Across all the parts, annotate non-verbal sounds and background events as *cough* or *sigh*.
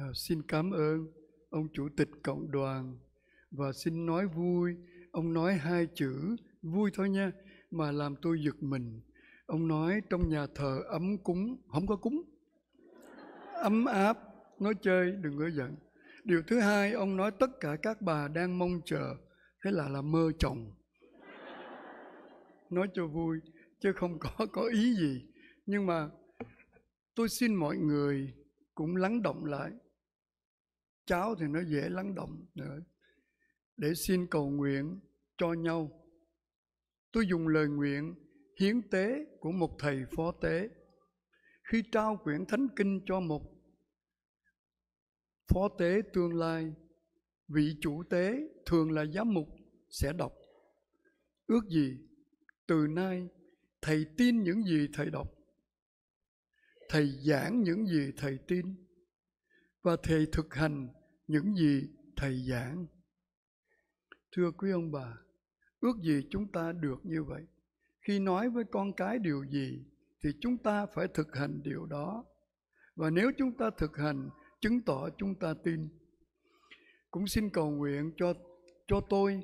à, xin cảm ơn ông chủ tịch cộng đoàn và xin nói vui ông nói hai chữ vui thôi nha mà làm tôi giật mình ông nói trong nhà thờ ấm cúng không có cúng ấm áp nói chơi đừng có giận điều thứ hai ông nói tất cả các bà đang mong chờ thế là là mơ chồng nói cho vui chứ không có có ý gì nhưng mà tôi xin mọi người cũng lắng động lại cháu thì nó dễ lắng động nữa để xin cầu nguyện cho nhau tôi dùng lời nguyện hiến tế của một thầy phó tế khi trao quyển thánh kinh cho một phó tế tương lai vị chủ tế thường là giám mục sẽ đọc ước gì từ nay thầy tin những gì thầy đọc thầy giảng những gì thầy tin và thầy thực hành những gì thầy giảng. Thưa quý ông bà, ước gì chúng ta được như vậy. Khi nói với con cái điều gì thì chúng ta phải thực hành điều đó. Và nếu chúng ta thực hành, chứng tỏ chúng ta tin. Cũng xin cầu nguyện cho cho tôi,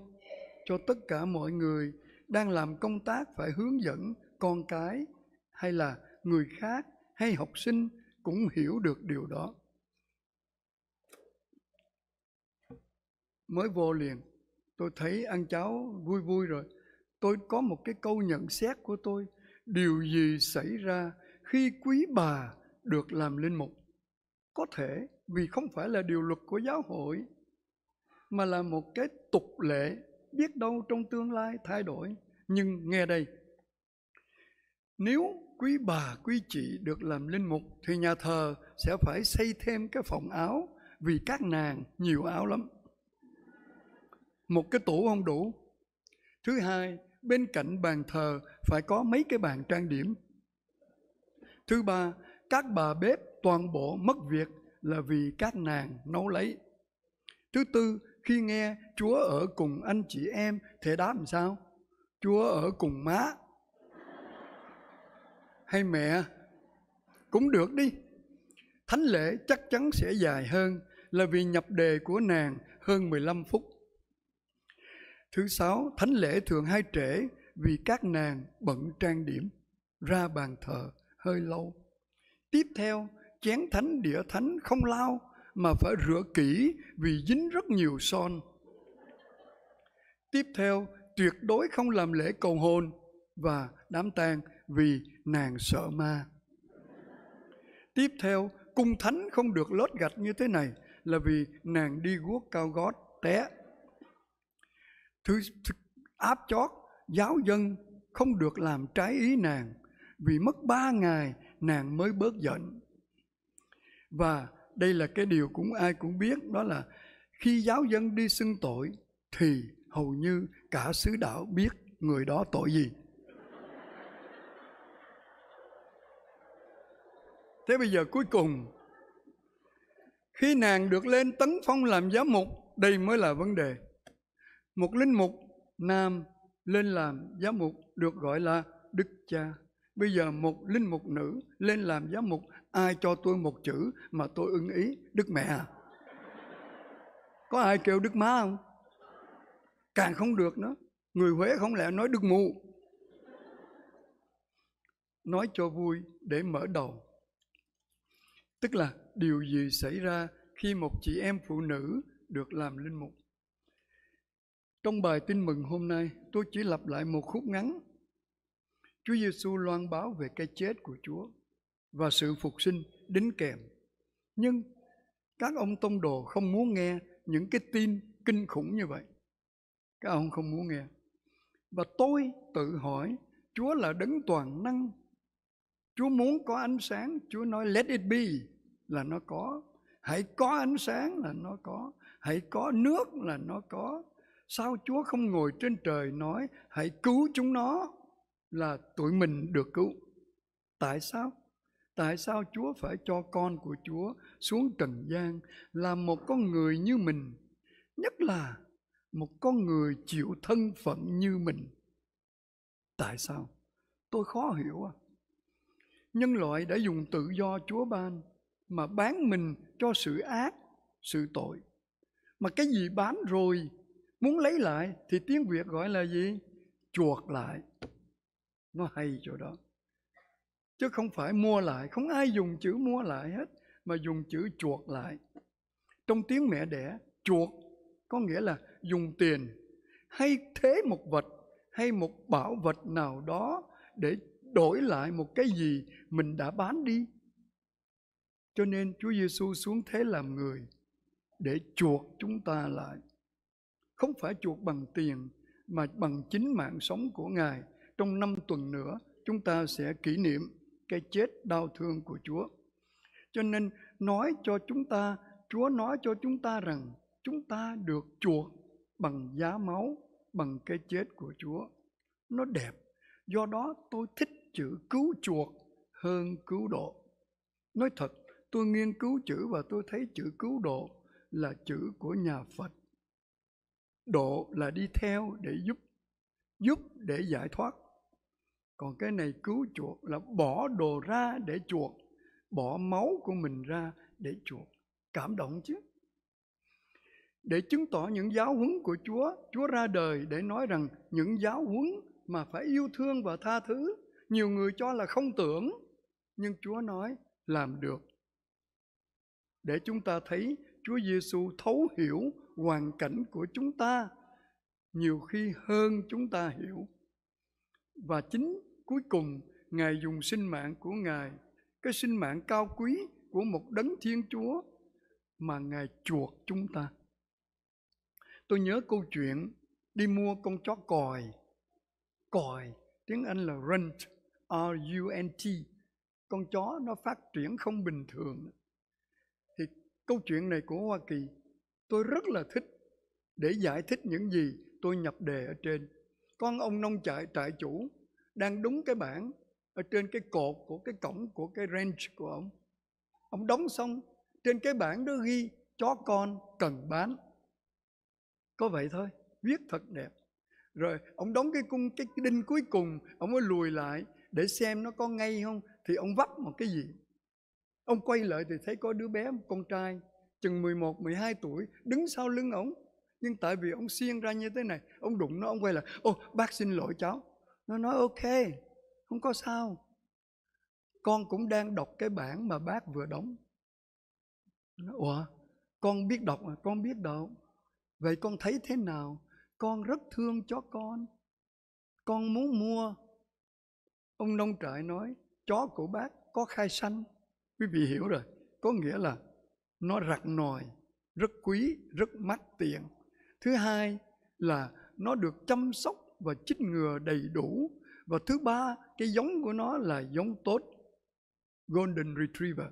cho tất cả mọi người đang làm công tác phải hướng dẫn con cái hay là người khác hay học sinh cũng hiểu được điều đó. mới vô liền tôi thấy ăn cháo vui vui rồi tôi có một cái câu nhận xét của tôi điều gì xảy ra khi quý bà được làm linh mục có thể vì không phải là điều luật của giáo hội mà là một cái tục lệ biết đâu trong tương lai thay đổi nhưng nghe đây nếu quý bà quý chị được làm linh mục thì nhà thờ sẽ phải xây thêm cái phòng áo vì các nàng nhiều áo lắm một cái tủ không đủ thứ hai bên cạnh bàn thờ phải có mấy cái bàn trang điểm thứ ba các bà bếp toàn bộ mất việc là vì các nàng nấu lấy thứ tư khi nghe chúa ở cùng anh chị em thể đáp làm sao chúa ở cùng má hay mẹ cũng được đi thánh lễ chắc chắn sẽ dài hơn là vì nhập đề của nàng hơn 15 phút Thứ sáu, thánh lễ thường hay trễ vì các nàng bận trang điểm, ra bàn thờ hơi lâu. Tiếp theo, chén thánh đĩa thánh không lao mà phải rửa kỹ vì dính rất nhiều son. Tiếp theo, tuyệt đối không làm lễ cầu hôn và đám tang vì nàng sợ ma. Tiếp theo, cung thánh không được lót gạch như thế này là vì nàng đi guốc cao gót té thứ, thứ áp chót giáo dân không được làm trái ý nàng vì mất ba ngày nàng mới bớt giận và đây là cái điều cũng ai cũng biết đó là khi giáo dân đi xưng tội thì hầu như cả xứ đạo biết người đó tội gì thế bây giờ cuối cùng khi nàng được lên tấn phong làm giám mục đây mới là vấn đề một linh mục nam lên làm giám mục được gọi là đức cha bây giờ một linh mục nữ lên làm giám mục ai cho tôi một chữ mà tôi ưng ý đức mẹ à có ai kêu đức má không càng không được nữa người huế không lẽ nói đức mụ nói cho vui để mở đầu tức là điều gì xảy ra khi một chị em phụ nữ được làm linh mục trong bài tin mừng hôm nay, tôi chỉ lặp lại một khúc ngắn. Chúa Giêsu loan báo về cái chết của Chúa và sự phục sinh đính kèm. Nhưng các ông tông đồ không muốn nghe những cái tin kinh khủng như vậy. Các ông không muốn nghe. Và tôi tự hỏi, Chúa là đấng toàn năng. Chúa muốn có ánh sáng, Chúa nói let it be là nó có. Hãy có ánh sáng là nó có. Hãy có nước là nó có sao Chúa không ngồi trên trời nói hãy cứu chúng nó là tụi mình được cứu. Tại sao? Tại sao Chúa phải cho con của Chúa xuống trần gian làm một con người như mình, nhất là một con người chịu thân phận như mình? Tại sao? Tôi khó hiểu à. Nhân loại đã dùng tự do Chúa ban mà bán mình cho sự ác, sự tội. Mà cái gì bán rồi muốn lấy lại thì tiếng Việt gọi là gì? Chuộc lại. Nó hay chỗ đó. Chứ không phải mua lại, không ai dùng chữ mua lại hết, mà dùng chữ chuộc lại. Trong tiếng mẹ đẻ, chuộc có nghĩa là dùng tiền hay thế một vật hay một bảo vật nào đó để đổi lại một cái gì mình đã bán đi. Cho nên Chúa Giêsu xuống thế làm người để chuộc chúng ta lại không phải chuộc bằng tiền mà bằng chính mạng sống của Ngài. Trong năm tuần nữa, chúng ta sẽ kỷ niệm cái chết đau thương của Chúa. Cho nên nói cho chúng ta, Chúa nói cho chúng ta rằng chúng ta được chuộc bằng giá máu, bằng cái chết của Chúa. Nó đẹp. Do đó tôi thích chữ cứu chuộc hơn cứu độ. Nói thật, tôi nghiên cứu chữ và tôi thấy chữ cứu độ là chữ của nhà Phật độ là đi theo để giúp giúp để giải thoát còn cái này cứu chuộc là bỏ đồ ra để chuộc bỏ máu của mình ra để chuộc cảm động chứ để chứng tỏ những giáo huấn của Chúa, Chúa ra đời để nói rằng những giáo huấn mà phải yêu thương và tha thứ, nhiều người cho là không tưởng, nhưng Chúa nói làm được. Để chúng ta thấy Chúa Giêsu thấu hiểu hoàn cảnh của chúng ta nhiều khi hơn chúng ta hiểu và chính cuối cùng ngài dùng sinh mạng của ngài cái sinh mạng cao quý của một đấng thiên chúa mà ngài chuộc chúng ta tôi nhớ câu chuyện đi mua con chó còi còi tiếng anh là rent r u n t con chó nó phát triển không bình thường thì câu chuyện này của hoa kỳ Tôi rất là thích để giải thích những gì tôi nhập đề ở trên. Con ông nông trại trại chủ đang đúng cái bảng ở trên cái cột của cái cổng của cái ranch của ông. Ông đóng xong, trên cái bảng đó ghi chó con cần bán. Có vậy thôi, viết thật đẹp. Rồi ông đóng cái cung cái đinh cuối cùng, ông mới lùi lại để xem nó có ngay không thì ông vấp một cái gì. Ông quay lại thì thấy có đứa bé, một con trai chừng 11, 12 tuổi đứng sau lưng ông Nhưng tại vì ông xiên ra như thế này, ông đụng nó, ông quay lại, ô bác xin lỗi cháu. Nó nói ok, không có sao. Con cũng đang đọc cái bản mà bác vừa đóng. Nó, Ủa, con biết đọc mà Con biết đọc. Vậy con thấy thế nào? Con rất thương chó con. Con muốn mua. Ông nông trại nói, chó của bác có khai sanh. Quý vị hiểu rồi. Có nghĩa là nó rạc nòi rất quý rất mắc tiền thứ hai là nó được chăm sóc và chích ngừa đầy đủ và thứ ba cái giống của nó là giống tốt golden retriever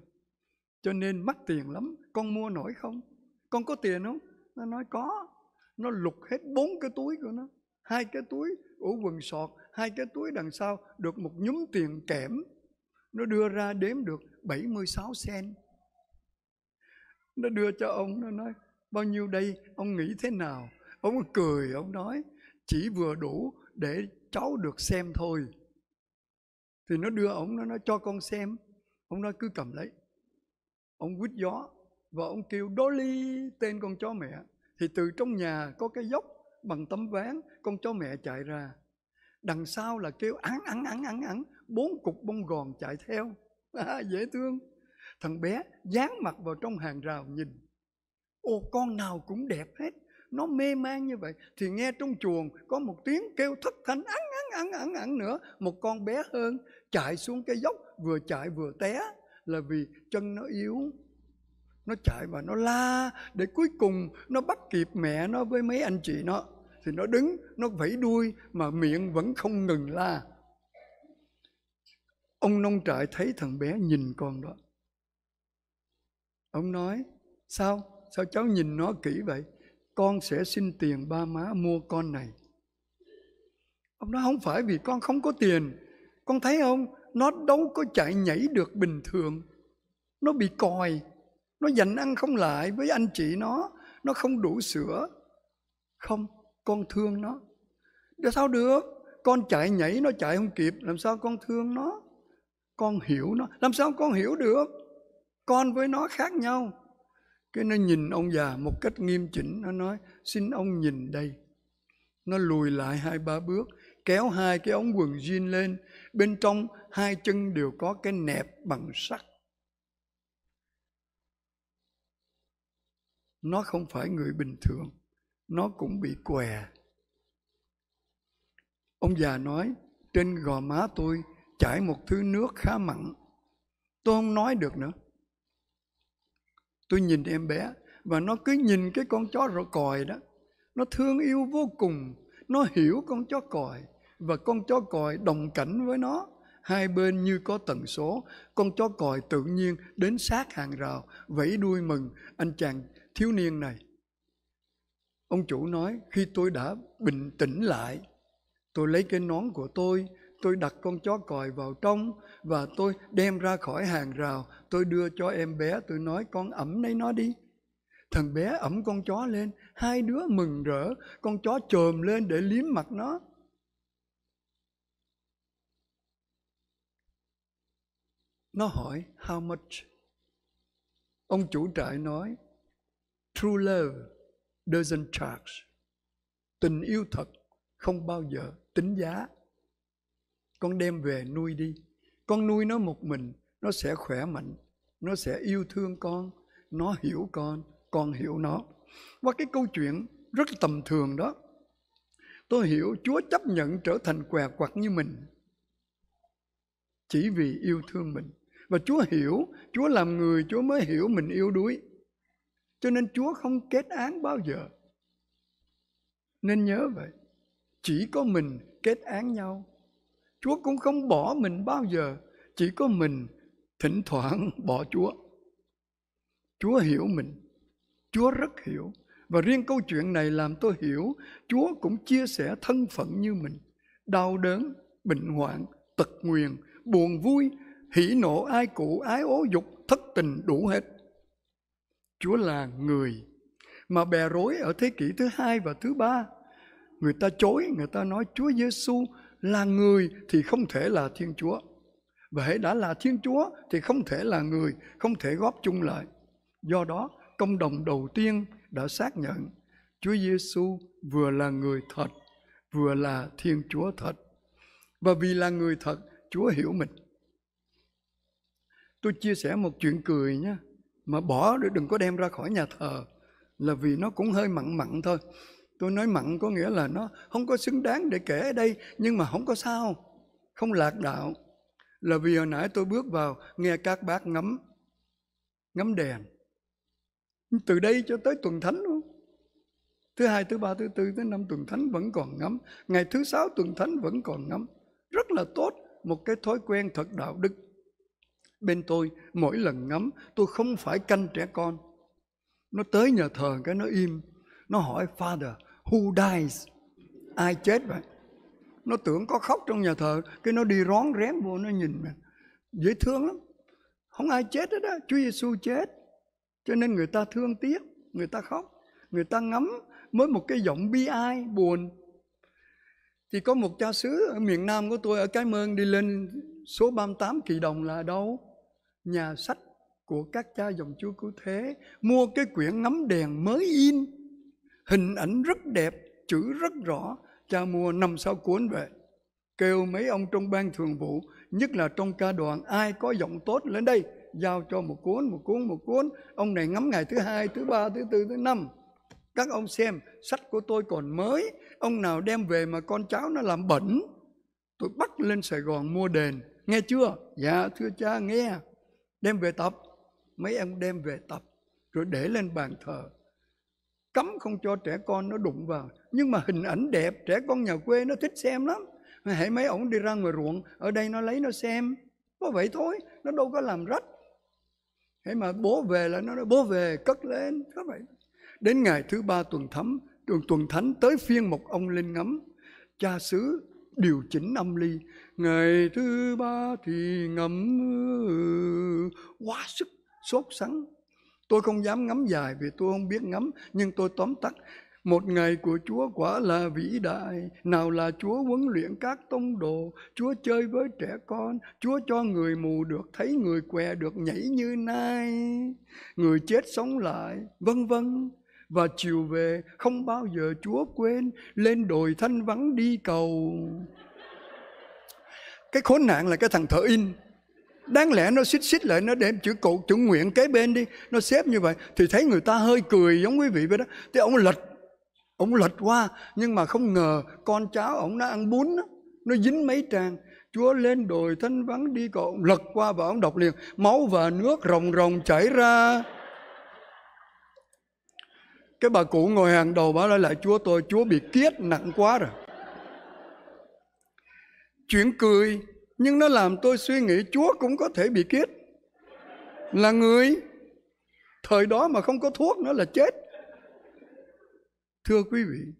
cho nên mắc tiền lắm con mua nổi không con có tiền không nó nói có nó lục hết bốn cái túi của nó hai cái túi ổ quần sọt hai cái túi đằng sau được một nhúm tiền kẽm nó đưa ra đếm được 76 sen nó đưa cho ông nó nói bao nhiêu đây ông nghĩ thế nào ông cười ông nói chỉ vừa đủ để cháu được xem thôi thì nó đưa ông nó nói cho con xem ông nói cứ cầm lấy ông quýt gió và ông kêu Dolly tên con chó mẹ thì từ trong nhà có cái dốc bằng tấm ván con chó mẹ chạy ra đằng sau là kêu ăn ăn ăn ăn ăn bốn cục bông gòn chạy theo à, *laughs* dễ thương Thằng bé dán mặt vào trong hàng rào nhìn. Ô con nào cũng đẹp hết. Nó mê man như vậy. Thì nghe trong chuồng có một tiếng kêu thất thanh ăn ăn ăn ăn ăn nữa. Một con bé hơn chạy xuống cái dốc vừa chạy vừa té là vì chân nó yếu nó chạy và nó la để cuối cùng nó bắt kịp mẹ nó với mấy anh chị nó thì nó đứng nó vẫy đuôi mà miệng vẫn không ngừng la ông nông trại thấy thằng bé nhìn con đó ông nói sao sao cháu nhìn nó kỹ vậy con sẽ xin tiền ba má mua con này ông nói không phải vì con không có tiền con thấy không nó đâu có chạy nhảy được bình thường nó bị còi nó dành ăn không lại với anh chị nó nó không đủ sữa không con thương nó được sao được con chạy nhảy nó chạy không kịp làm sao con thương nó con hiểu nó làm sao con hiểu được con với nó khác nhau cái nó nhìn ông già một cách nghiêm chỉnh nó nói xin ông nhìn đây nó lùi lại hai ba bước kéo hai cái ống quần jean lên bên trong hai chân đều có cái nẹp bằng sắt nó không phải người bình thường nó cũng bị què ông già nói trên gò má tôi chảy một thứ nước khá mặn tôi không nói được nữa tôi nhìn em bé và nó cứ nhìn cái con chó rổ còi đó nó thương yêu vô cùng nó hiểu con chó còi và con chó còi đồng cảnh với nó hai bên như có tần số con chó còi tự nhiên đến sát hàng rào vẫy đuôi mừng anh chàng thiếu niên này ông chủ nói khi tôi đã bình tĩnh lại tôi lấy cái nón của tôi tôi đặt con chó còi vào trong và tôi đem ra khỏi hàng rào. Tôi đưa cho em bé, tôi nói con ẩm lấy nó đi. Thằng bé ẩm con chó lên, hai đứa mừng rỡ, con chó chồm lên để liếm mặt nó. Nó hỏi, how much? Ông chủ trại nói, true love doesn't charge. Tình yêu thật không bao giờ tính giá con đem về nuôi đi con nuôi nó một mình nó sẽ khỏe mạnh nó sẽ yêu thương con nó hiểu con con hiểu nó qua cái câu chuyện rất tầm thường đó tôi hiểu chúa chấp nhận trở thành què quặt như mình chỉ vì yêu thương mình và chúa hiểu chúa làm người chúa mới hiểu mình yêu đuối cho nên chúa không kết án bao giờ nên nhớ vậy chỉ có mình kết án nhau Chúa cũng không bỏ mình bao giờ, chỉ có mình thỉnh thoảng bỏ Chúa. Chúa hiểu mình, Chúa rất hiểu. Và riêng câu chuyện này làm tôi hiểu Chúa cũng chia sẻ thân phận như mình. Đau đớn, bệnh hoạn, tật nguyền, buồn vui, hỉ nộ ai cụ, ái ố dục, thất tình đủ hết. Chúa là người mà bè rối ở thế kỷ thứ hai và thứ ba. Người ta chối, người ta nói Chúa Giêsu là người thì không thể là Thiên Chúa. Và hãy đã là Thiên Chúa thì không thể là người, không thể góp chung lại. Do đó, công đồng đầu tiên đã xác nhận Chúa Giêsu vừa là người thật, vừa là Thiên Chúa thật. Và vì là người thật, Chúa hiểu mình. Tôi chia sẻ một chuyện cười nhé, mà bỏ để đừng có đem ra khỏi nhà thờ là vì nó cũng hơi mặn mặn thôi tôi nói mặn có nghĩa là nó không có xứng đáng để kể ở đây nhưng mà không có sao không lạc đạo là vì hồi nãy tôi bước vào nghe các bác ngắm ngắm đèn từ đây cho tới tuần thánh luôn thứ hai thứ ba thứ tư thứ năm tuần thánh vẫn còn ngắm ngày thứ sáu tuần thánh vẫn còn ngắm rất là tốt một cái thói quen thật đạo đức bên tôi mỗi lần ngắm tôi không phải canh trẻ con nó tới nhà thờ cái nó im nó hỏi father who dies ai chết vậy nó tưởng có khóc trong nhà thờ cái nó đi rón rén vô nó nhìn mình dễ thương lắm không ai chết hết đó, chúa giêsu chết cho nên người ta thương tiếc người ta khóc người ta ngắm mới một cái giọng bi ai buồn thì có một cha xứ ở miền Nam của tôi ở Cái Mơn đi lên số 38 Kỳ Đồng là đâu? Nhà sách của các cha dòng chúa cứu thế mua cái quyển ngắm đèn mới in hình ảnh rất đẹp chữ rất rõ cha mua năm sáu cuốn về kêu mấy ông trong ban thường vụ nhất là trong ca đoàn ai có giọng tốt lên đây giao cho một cuốn một cuốn một cuốn ông này ngắm ngày thứ hai thứ ba thứ tư thứ năm các ông xem sách của tôi còn mới ông nào đem về mà con cháu nó làm bẩn tôi bắt lên sài gòn mua đền nghe chưa dạ thưa cha nghe đem về tập mấy em đem về tập rồi để lên bàn thờ cấm không cho trẻ con nó đụng vào nhưng mà hình ảnh đẹp trẻ con nhà quê nó thích xem lắm hãy mấy ổng đi ra ngoài ruộng ở đây nó lấy nó xem có vậy thôi nó đâu có làm rách hãy mà bố về là nó nói bố về cất lên có vậy đến ngày thứ ba tuần thấm tuần tuần thánh tới phiên một ông lên ngắm cha xứ điều chỉnh âm ly ngày thứ ba thì ngắm quá sức sốt sắng Tôi không dám ngắm dài vì tôi không biết ngắm, nhưng tôi tóm tắt. Một ngày của Chúa quả là vĩ đại, nào là Chúa huấn luyện các tông đồ, Chúa chơi với trẻ con, Chúa cho người mù được thấy, người què được nhảy như nai, người chết sống lại, vân vân. Và chiều về không bao giờ Chúa quên, lên đồi thanh vắng đi cầu. Cái khốn nạn là cái thằng thợ in, đáng lẽ nó xích xích lại nó đem chữ cột chữ nguyện kế bên đi nó xếp như vậy thì thấy người ta hơi cười giống quý vị vậy đó thế ông lật ông lật qua nhưng mà không ngờ con cháu ông nó ăn bún đó, nó dính mấy trang Chúa lên đồi thanh vắng đi cậu lật qua và ông đọc liền máu và nước rồng rồng chảy ra cái bà cụ ngồi hàng đầu bảo lại lại chúa tôi chúa bị kiết nặng quá rồi chuyển cười nhưng nó làm tôi suy nghĩ Chúa cũng có thể bị kiết là người thời đó mà không có thuốc nữa là chết thưa quý vị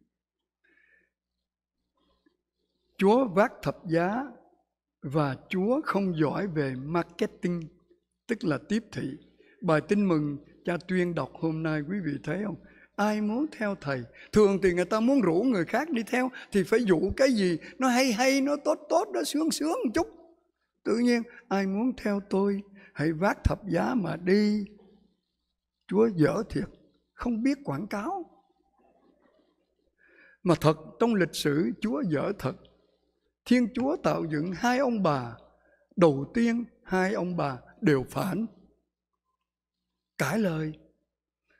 Chúa vác thập giá và Chúa không giỏi về marketing tức là tiếp thị bài tin mừng cha tuyên đọc hôm nay quý vị thấy không ai muốn theo thầy thường thì người ta muốn rủ người khác đi theo thì phải dụ cái gì nó hay hay nó tốt tốt nó sướng sướng một chút tự nhiên ai muốn theo tôi hãy vác thập giá mà đi chúa dở thiệt không biết quảng cáo mà thật trong lịch sử chúa dở thật thiên chúa tạo dựng hai ông bà đầu tiên hai ông bà đều phản cãi lời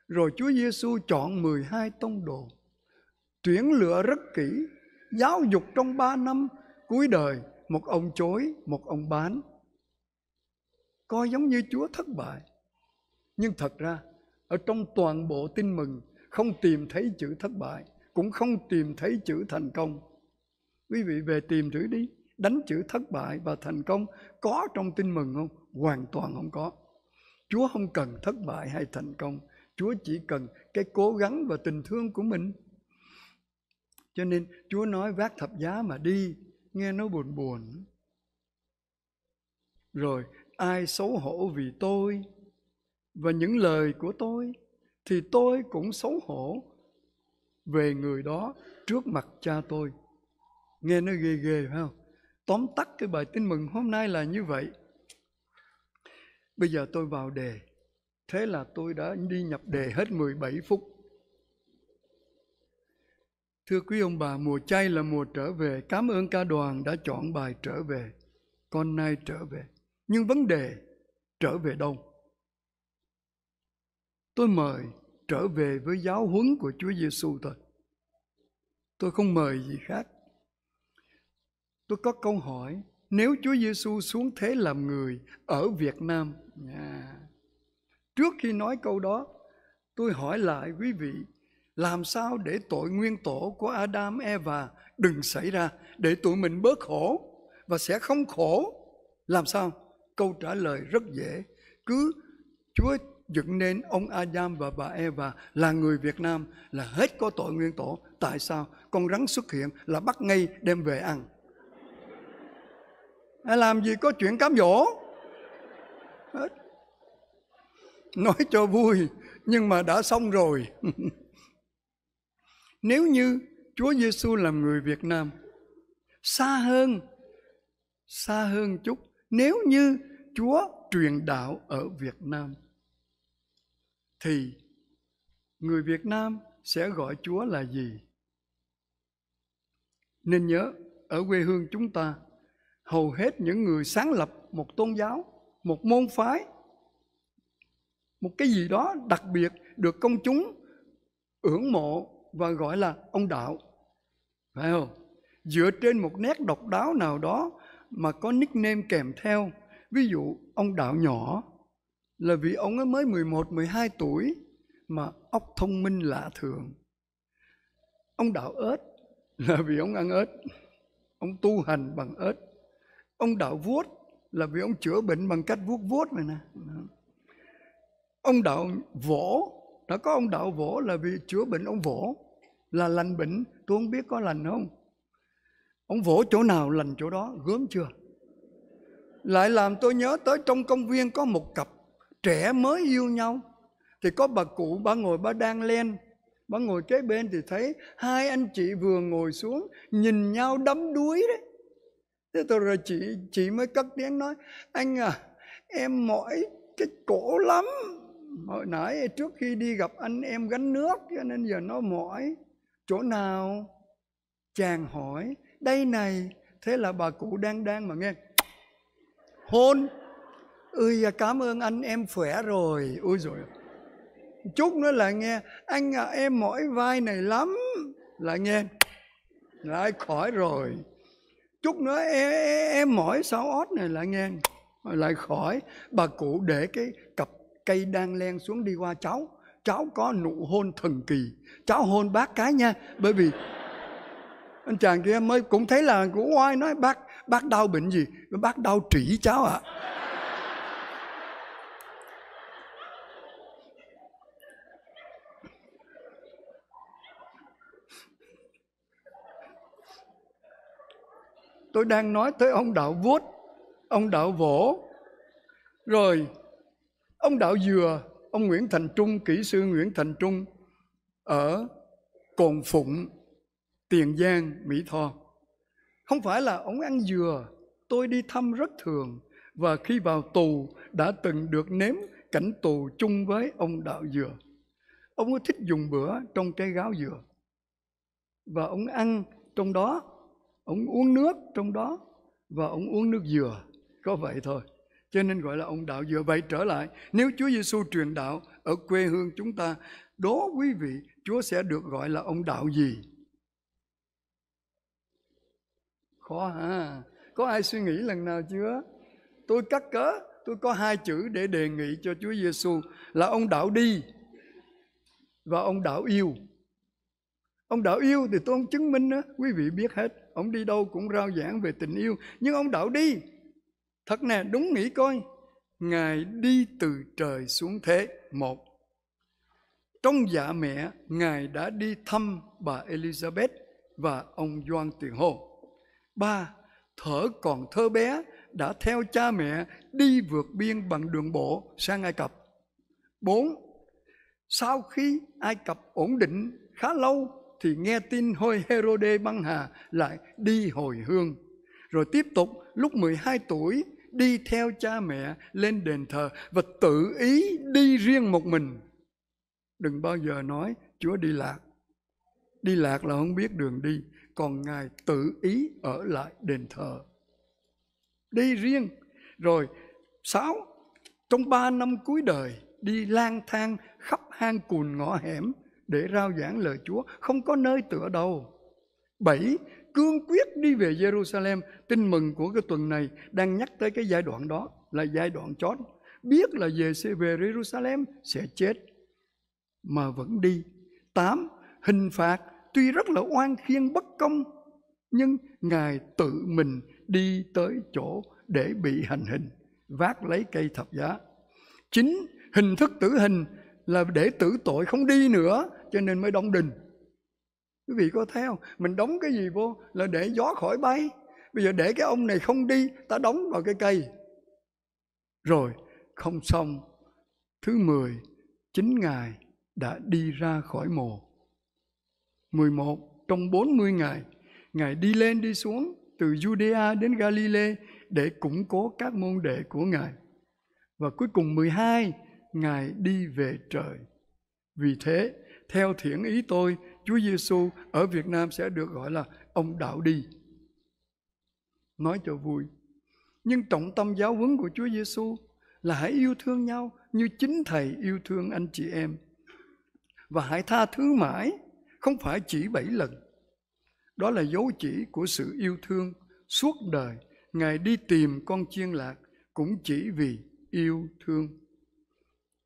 rồi Chúa Giêsu chọn 12 tông đồ, tuyển lựa rất kỹ, giáo dục trong 3 năm cuối đời, một ông chối, một ông bán. Coi giống như Chúa thất bại. Nhưng thật ra, ở trong toàn bộ tin mừng không tìm thấy chữ thất bại, cũng không tìm thấy chữ thành công. Quý vị về tìm thử đi, đánh chữ thất bại và thành công có trong tin mừng không? Hoàn toàn không có. Chúa không cần thất bại hay thành công. Chúa chỉ cần cái cố gắng và tình thương của mình. Cho nên Chúa nói vác thập giá mà đi, nghe nó buồn buồn. Rồi ai xấu hổ vì tôi và những lời của tôi thì tôi cũng xấu hổ về người đó trước mặt cha tôi. Nghe nó ghê ghê phải không? Tóm tắt cái bài tin mừng hôm nay là như vậy. Bây giờ tôi vào đề. Thế là tôi đã đi nhập đề hết 17 phút. Thưa quý ông bà, mùa chay là mùa trở về. Cảm ơn ca đoàn đã chọn bài trở về. Con nay trở về. Nhưng vấn đề trở về đâu? Tôi mời trở về với giáo huấn của Chúa Giêsu thôi. Tôi không mời gì khác. Tôi có câu hỏi, nếu Chúa Giêsu xuống thế làm người ở Việt Nam, yeah Trước khi nói câu đó, tôi hỏi lại quý vị, làm sao để tội nguyên tổ của Adam Eva đừng xảy ra để tụi mình bớt khổ và sẽ không khổ? Làm sao? Câu trả lời rất dễ. Cứ Chúa dựng nên ông Adam và bà Eva là người Việt Nam là hết có tội nguyên tổ. Tại sao? Con rắn xuất hiện là bắt ngay đem về ăn. làm gì có chuyện cám dỗ? Hết nói cho vui nhưng mà đã xong rồi *laughs* nếu như Chúa Giêsu là người Việt Nam xa hơn xa hơn chút nếu như Chúa truyền đạo ở Việt Nam thì người Việt Nam sẽ gọi Chúa là gì? Nên nhớ ở quê hương chúng ta hầu hết những người sáng lập một tôn giáo, một môn phái một cái gì đó đặc biệt được công chúng ưỡng mộ và gọi là ông đạo phải không dựa trên một nét độc đáo nào đó mà có nickname kèm theo ví dụ ông đạo nhỏ là vì ông ấy mới 11 12 tuổi mà óc thông minh lạ thường ông đạo ớt là vì ông ăn ớt ông tu hành bằng ớt ông đạo vuốt là vì ông chữa bệnh bằng cách vuốt vuốt này nè ông đạo vỗ đã có ông đạo vỗ là vì chữa bệnh ông vỗ là lành bệnh tôi không biết có lành không ông vỗ chỗ nào lành chỗ đó gớm chưa lại làm tôi nhớ tới trong công viên có một cặp trẻ mới yêu nhau thì có bà cụ bà ngồi bà đang lên bà ngồi kế bên thì thấy hai anh chị vừa ngồi xuống nhìn nhau đắm đuối đấy thế tôi rồi chị chị mới cất tiếng nói anh à em mỏi cái cổ lắm hồi nãy trước khi đi gặp anh em gánh nước cho nên giờ nó mỏi chỗ nào chàng hỏi đây này thế là bà cụ đang đang mà nghe hôn ơi cảm ơn anh em khỏe rồi ôi rồi chút nữa là nghe anh à, em mỏi vai này lắm lại nghe lại khỏi rồi chút nữa em, e, em mỏi sáu ót này lại nghe lại khỏi bà cụ để cái cặp cây đang len xuống đi qua cháu cháu có nụ hôn thần kỳ cháu hôn bác cái nha bởi vì anh chàng kia mới cũng thấy là của oai nói bác bác đau bệnh gì bác đau trĩ cháu ạ à. tôi đang nói tới ông đạo vuốt ông đạo vỗ rồi ông đạo dừa ông nguyễn thành trung kỹ sư nguyễn thành trung ở cồn phụng tiền giang mỹ tho không phải là ông ăn dừa tôi đi thăm rất thường và khi vào tù đã từng được nếm cảnh tù chung với ông đạo dừa ông có thích dùng bữa trong trái gáo dừa và ông ăn trong đó ông uống nước trong đó và ông uống nước dừa có vậy thôi cho nên gọi là ông đạo. Giờ vậy trở lại, nếu Chúa Giêsu truyền đạo ở quê hương chúng ta, đó quý vị, Chúa sẽ được gọi là ông đạo gì? Khó ha. Có ai suy nghĩ lần nào chưa? Tôi cắt cớ, tôi có hai chữ để đề nghị cho Chúa Giêsu là ông đạo đi và ông đạo yêu. Ông đạo yêu thì tôi không chứng minh đó, quý vị biết hết. Ông đi đâu cũng rao giảng về tình yêu, nhưng ông đạo đi thật nè đúng nghĩ coi ngài đi từ trời xuống thế một trong dạ mẹ ngài đã đi thăm bà elizabeth và ông doan tiền hồ ba thở còn thơ bé đã theo cha mẹ đi vượt biên bằng đường bộ sang ai cập bốn sau khi ai cập ổn định khá lâu thì nghe tin hôi herode băng hà lại đi hồi hương rồi tiếp tục lúc 12 tuổi đi theo cha mẹ lên đền thờ và tự ý đi riêng một mình. Đừng bao giờ nói Chúa đi lạc. Đi lạc là không biết đường đi, còn Ngài tự ý ở lại đền thờ. Đi riêng. Rồi, sáu, trong ba năm cuối đời, đi lang thang khắp hang cùn ngõ hẻm để rao giảng lời Chúa, không có nơi tựa đâu, Bảy, cương quyết đi về Jerusalem. Tin mừng của cái tuần này đang nhắc tới cái giai đoạn đó là giai đoạn chót. Biết là về về Jerusalem sẽ chết mà vẫn đi. Tám, hình phạt tuy rất là oan khiên bất công nhưng Ngài tự mình đi tới chỗ để bị hành hình, vác lấy cây thập giá. Chín hình thức tử hình là để tử tội không đi nữa cho nên mới đóng đinh Quý vị có thấy không? Mình đóng cái gì vô là để gió khỏi bay. Bây giờ để cái ông này không đi, ta đóng vào cái cây. Rồi, không xong. Thứ mười chính Ngài đã đi ra khỏi mồ. mười một trong bốn mươi ngày, Ngài đi lên đi xuống từ Judea đến Galilee để củng cố các môn đệ của Ngài. Và cuối cùng 12, Ngài đi về trời. Vì thế, theo thiển ý tôi, Chúa Giêsu ở Việt Nam sẽ được gọi là ông đạo đi. Nói cho vui. Nhưng trọng tâm giáo huấn của Chúa Giêsu là hãy yêu thương nhau như chính Thầy yêu thương anh chị em. Và hãy tha thứ mãi, không phải chỉ bảy lần. Đó là dấu chỉ của sự yêu thương suốt đời. Ngài đi tìm con chiên lạc cũng chỉ vì yêu thương.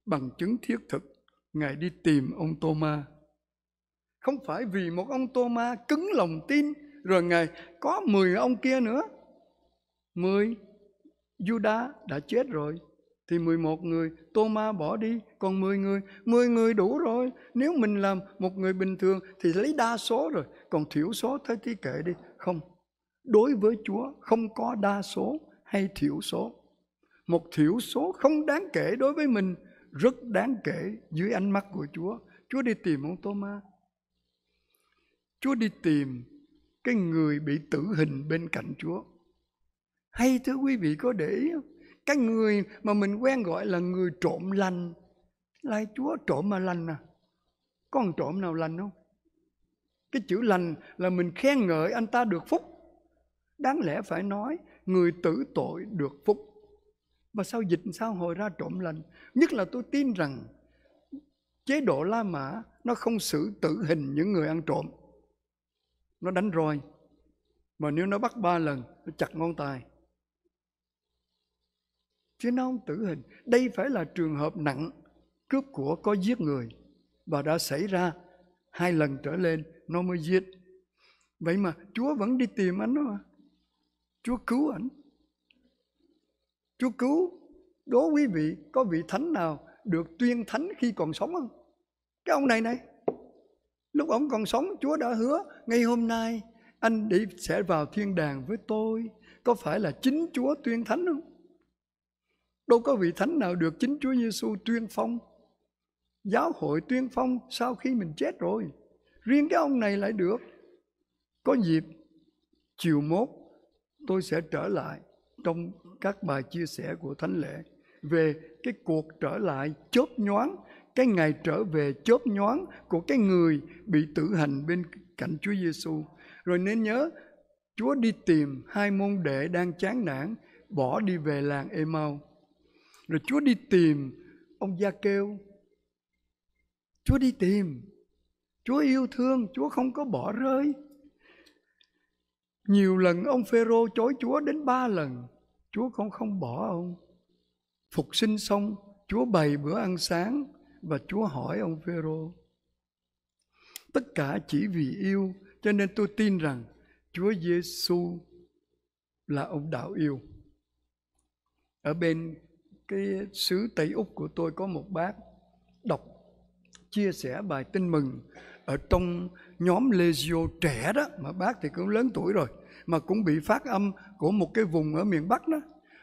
Bằng chứng thiết thực, Ngài đi tìm ông Thomas. Không phải vì một ông Tô Ma cứng lòng tin rồi Ngài có 10 ông kia nữa. 10 Juda đã chết rồi thì 11 người Tô Ma bỏ đi còn 10 người, 10 người đủ rồi. Nếu mình làm một người bình thường thì lấy đa số rồi, còn thiểu số thế thì kệ đi. Không. Đối với Chúa không có đa số hay thiểu số. Một thiểu số không đáng kể đối với mình rất đáng kể dưới ánh mắt của Chúa. Chúa đi tìm ông Tô Ma Chúa đi tìm cái người bị tử hình bên cạnh Chúa. Hay thưa quý vị có để ý không? Cái người mà mình quen gọi là người trộm lành. Lại Chúa trộm mà lành à? con trộm nào lành không? Cái chữ lành là mình khen ngợi anh ta được phúc. Đáng lẽ phải nói người tử tội được phúc. Mà sao dịch sao hồi ra trộm lành? Nhất là tôi tin rằng chế độ La Mã nó không xử tử hình những người ăn trộm nó đánh roi mà nếu nó bắt ba lần nó chặt ngón tay chứ nó không tử hình đây phải là trường hợp nặng cướp của có giết người và đã xảy ra hai lần trở lên nó mới giết vậy mà chúa vẫn đi tìm anh đó mà chúa cứu ảnh chúa cứu đố quý vị có vị thánh nào được tuyên thánh khi còn sống không cái ông này này Lúc ông còn sống Chúa đã hứa Ngay hôm nay anh đi sẽ vào thiên đàng với tôi Có phải là chính Chúa tuyên thánh không? Đâu có vị thánh nào được chính Chúa Giêsu tuyên phong Giáo hội tuyên phong sau khi mình chết rồi Riêng cái ông này lại được Có dịp chiều mốt tôi sẽ trở lại trong các bài chia sẻ của Thánh Lễ về cái cuộc trở lại chớp nhoáng cái ngày trở về chớp nhoáng của cái người bị tử hành bên cạnh Chúa Giêsu. Rồi nên nhớ Chúa đi tìm hai môn đệ đang chán nản bỏ đi về làng Emau. Rồi Chúa đi tìm ông Gia Kêu. Chúa đi tìm. Chúa yêu thương, Chúa không có bỏ rơi. Nhiều lần ông Phêrô chối Chúa đến ba lần, Chúa không không bỏ ông. Phục sinh xong, Chúa bày bữa ăn sáng và Chúa hỏi ông Phêrô tất cả chỉ vì yêu cho nên tôi tin rằng Chúa Giêsu là ông đạo yêu ở bên cái xứ Tây Úc của tôi có một bác đọc chia sẻ bài tin mừng ở trong nhóm Legio trẻ đó mà bác thì cũng lớn tuổi rồi mà cũng bị phát âm của một cái vùng ở miền Bắc đó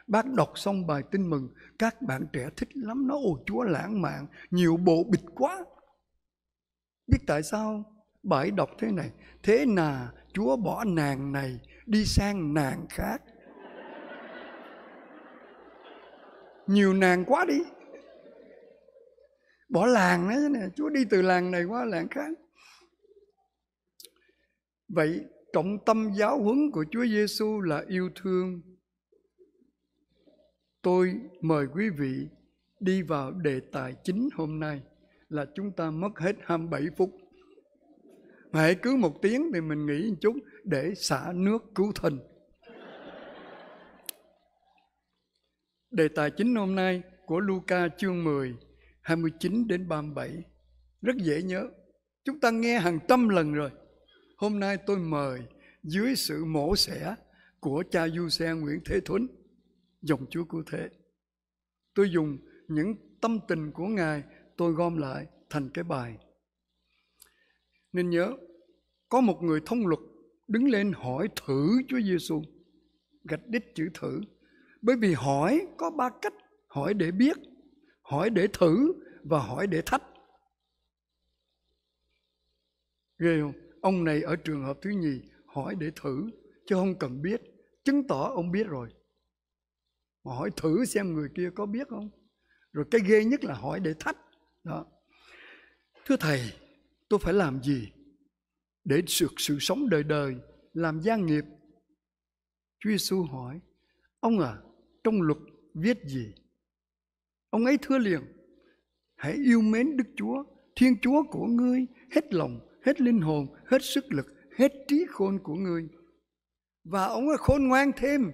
Bác đọc xong bài tin mừng, các bạn trẻ thích lắm, nó ồ chúa lãng mạn, nhiều bộ bịch quá. Biết tại sao bài đọc thế này, thế là chúa bỏ nàng này đi sang nàng khác. Nhiều nàng quá đi. Bỏ làng nữa nè, chúa đi từ làng này qua làng khác. Vậy trọng tâm giáo huấn của Chúa Giêsu là yêu thương Tôi mời quý vị đi vào đề tài chính hôm nay là chúng ta mất hết 27 phút. Mà hãy cứ một tiếng thì mình nghỉ một chút để xả nước cứu thần đề tài chính hôm nay của Luca chương 10, 29 đến 37 rất dễ nhớ. Chúng ta nghe hàng trăm lần rồi. Hôm nay tôi mời dưới sự mổ xẻ của cha Du Xe Nguyễn Thế Thuấn dòng Chúa cụ thể, Tôi dùng những tâm tình của Ngài tôi gom lại thành cái bài. Nên nhớ, có một người thông luật đứng lên hỏi thử Chúa Giêsu gạch đích chữ thử. Bởi vì hỏi có ba cách, hỏi để biết, hỏi để thử và hỏi để thách. Ghê không? Ông này ở trường hợp thứ nhì hỏi để thử chứ không cần biết, chứng tỏ ông biết rồi mà hỏi thử xem người kia có biết không rồi cái ghê nhất là hỏi để thách đó thưa thầy tôi phải làm gì để được sự sống đời đời làm gia nghiệp chúa giêsu hỏi ông à trong luật viết gì ông ấy thưa liền hãy yêu mến đức chúa thiên chúa của ngươi hết lòng hết linh hồn hết sức lực hết trí khôn của ngươi và ông ấy khôn ngoan thêm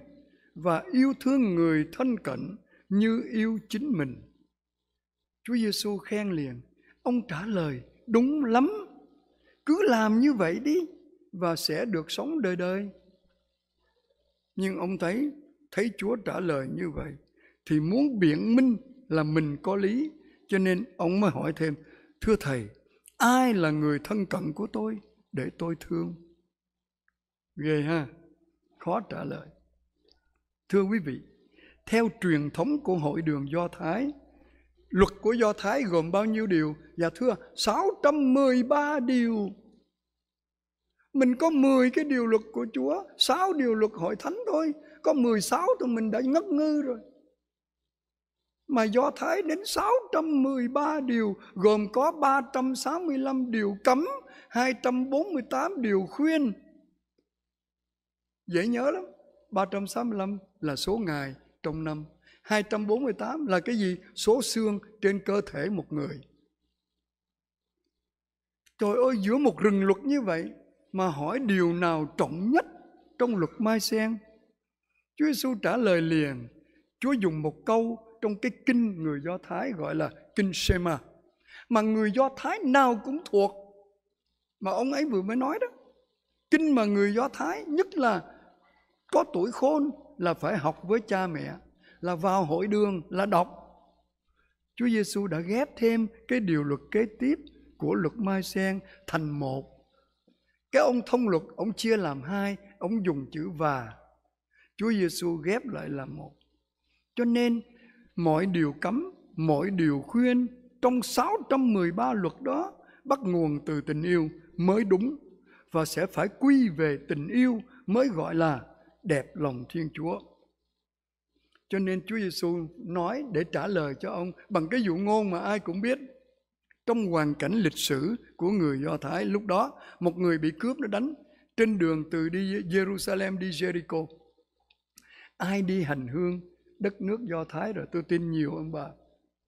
và yêu thương người thân cận như yêu chính mình. Chúa Giêsu khen liền, ông trả lời, đúng lắm, cứ làm như vậy đi và sẽ được sống đời đời. Nhưng ông thấy, thấy Chúa trả lời như vậy, thì muốn biện minh là mình có lý, cho nên ông mới hỏi thêm, thưa Thầy, ai là người thân cận của tôi để tôi thương? Ghê ha, khó trả lời. Thưa quý vị, theo truyền thống của hội đường Do Thái, luật của Do Thái gồm bao nhiêu điều? Dạ thưa, 613 điều. Mình có 10 cái điều luật của Chúa, 6 điều luật hội thánh thôi. Có 16 thì mình đã ngất ngư rồi. Mà Do Thái đến 613 điều, gồm có 365 điều cấm, 248 điều khuyên. Dễ nhớ lắm, 365 là số ngày trong năm. 248 là cái gì? Số xương trên cơ thể một người. Trời ơi, giữa một rừng luật như vậy mà hỏi điều nào trọng nhất trong luật Mai Sen? Chúa Giêsu trả lời liền. Chúa dùng một câu trong cái kinh người Do Thái gọi là kinh Shema mà người Do Thái nào cũng thuộc mà ông ấy vừa mới nói đó. Kinh mà người Do Thái nhất là có tuổi khôn là phải học với cha mẹ, là vào hội đường, là đọc. Chúa Giêsu đã ghép thêm cái điều luật kế tiếp của luật Mai Sen thành một. Cái ông thông luật, ông chia làm hai, ông dùng chữ và. Chúa Giêsu ghép lại là một. Cho nên mọi điều cấm, mọi điều khuyên trong 613 luật đó bắt nguồn từ tình yêu mới đúng và sẽ phải quy về tình yêu mới gọi là đẹp lòng Thiên Chúa. Cho nên Chúa Giêsu nói để trả lời cho ông bằng cái dụ ngôn mà ai cũng biết. Trong hoàn cảnh lịch sử của người Do Thái lúc đó, một người bị cướp nó đánh trên đường từ đi Jerusalem đi Jericho. Ai đi hành hương đất nước Do Thái rồi tôi tin nhiều ông bà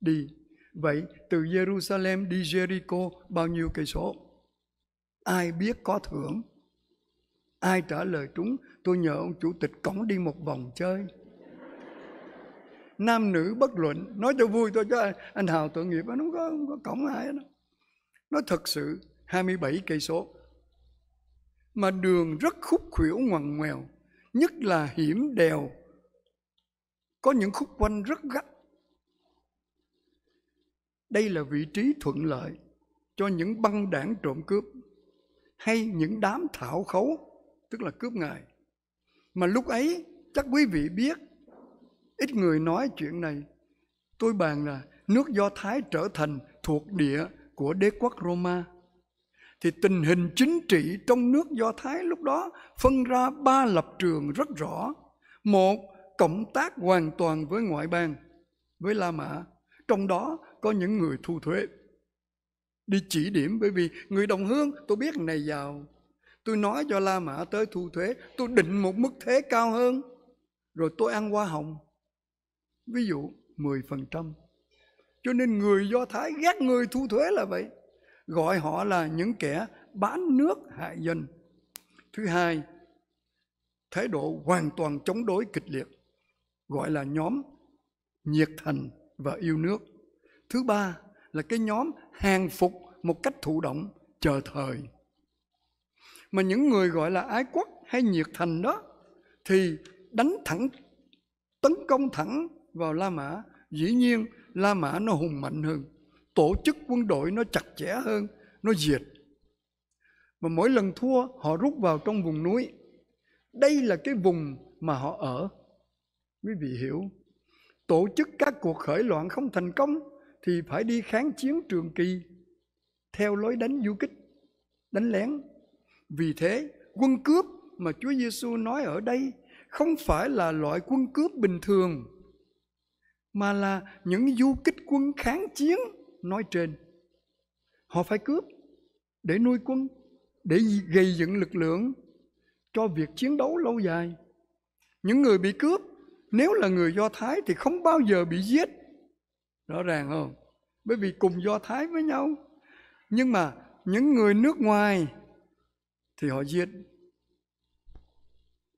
đi. Vậy từ Jerusalem đi Jericho bao nhiêu cây số? Ai biết có thưởng? Ai trả lời trúng tôi nhờ ông chủ tịch cổng đi một vòng chơi nam nữ bất luận nói cho vui tôi cho anh hào tội nghiệp nó không có, không có cổng ai đó nó thật sự 27 cây số mà đường rất khúc khuỷu ngoằn ngoèo nhất là hiểm đèo có những khúc quanh rất gắt đây là vị trí thuận lợi cho những băng đảng trộm cướp hay những đám thảo khấu tức là cướp ngài mà lúc ấy chắc quý vị biết ít người nói chuyện này. Tôi bàn là nước Do Thái trở thành thuộc địa của đế quốc Roma. Thì tình hình chính trị trong nước Do Thái lúc đó phân ra ba lập trường rất rõ. Một, cộng tác hoàn toàn với ngoại bang, với La Mã. Trong đó có những người thu thuế đi chỉ điểm bởi vì người đồng hương tôi biết này giàu tôi nói cho La Mã tới thu thuế, tôi định một mức thuế cao hơn, rồi tôi ăn hoa hồng. Ví dụ 10%. Cho nên người Do Thái ghét người thu thuế là vậy. Gọi họ là những kẻ bán nước hại dân. Thứ hai, thái độ hoàn toàn chống đối kịch liệt, gọi là nhóm nhiệt thành và yêu nước. Thứ ba là cái nhóm hàng phục một cách thụ động, chờ thời mà những người gọi là ái quốc hay nhiệt thành đó thì đánh thẳng tấn công thẳng vào La Mã dĩ nhiên La Mã nó hùng mạnh hơn tổ chức quân đội nó chặt chẽ hơn nó diệt mà mỗi lần thua họ rút vào trong vùng núi đây là cái vùng mà họ ở quý vị hiểu tổ chức các cuộc khởi loạn không thành công thì phải đi kháng chiến trường kỳ theo lối đánh du kích đánh lén vì thế, quân cướp mà Chúa Giêsu nói ở đây không phải là loại quân cướp bình thường mà là những du kích quân kháng chiến nói trên. Họ phải cướp để nuôi quân, để gây dựng lực lượng cho việc chiến đấu lâu dài. Những người bị cướp nếu là người Do Thái thì không bao giờ bị giết. Rõ ràng không? Bởi vì cùng Do Thái với nhau. Nhưng mà những người nước ngoài thì họ giết.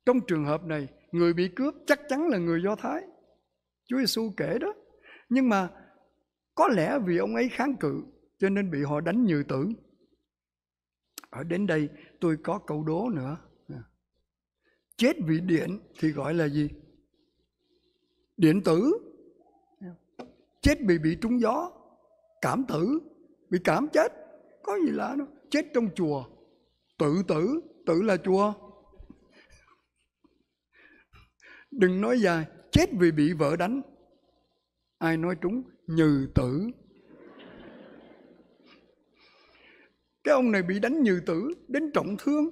Trong trường hợp này, người bị cướp chắc chắn là người Do Thái. Chúa Giêsu kể đó. Nhưng mà có lẽ vì ông ấy kháng cự cho nên bị họ đánh như tử. Ở đến đây tôi có câu đố nữa. Chết vì điện thì gọi là gì? Điện tử. Chết vì bị trúng gió, cảm tử, bị cảm chết. Có gì lạ đâu. Chết trong chùa tự tử tự là chùa đừng nói dài chết vì bị vợ đánh ai nói trúng nhừ tử cái ông này bị đánh nhừ tử đến trọng thương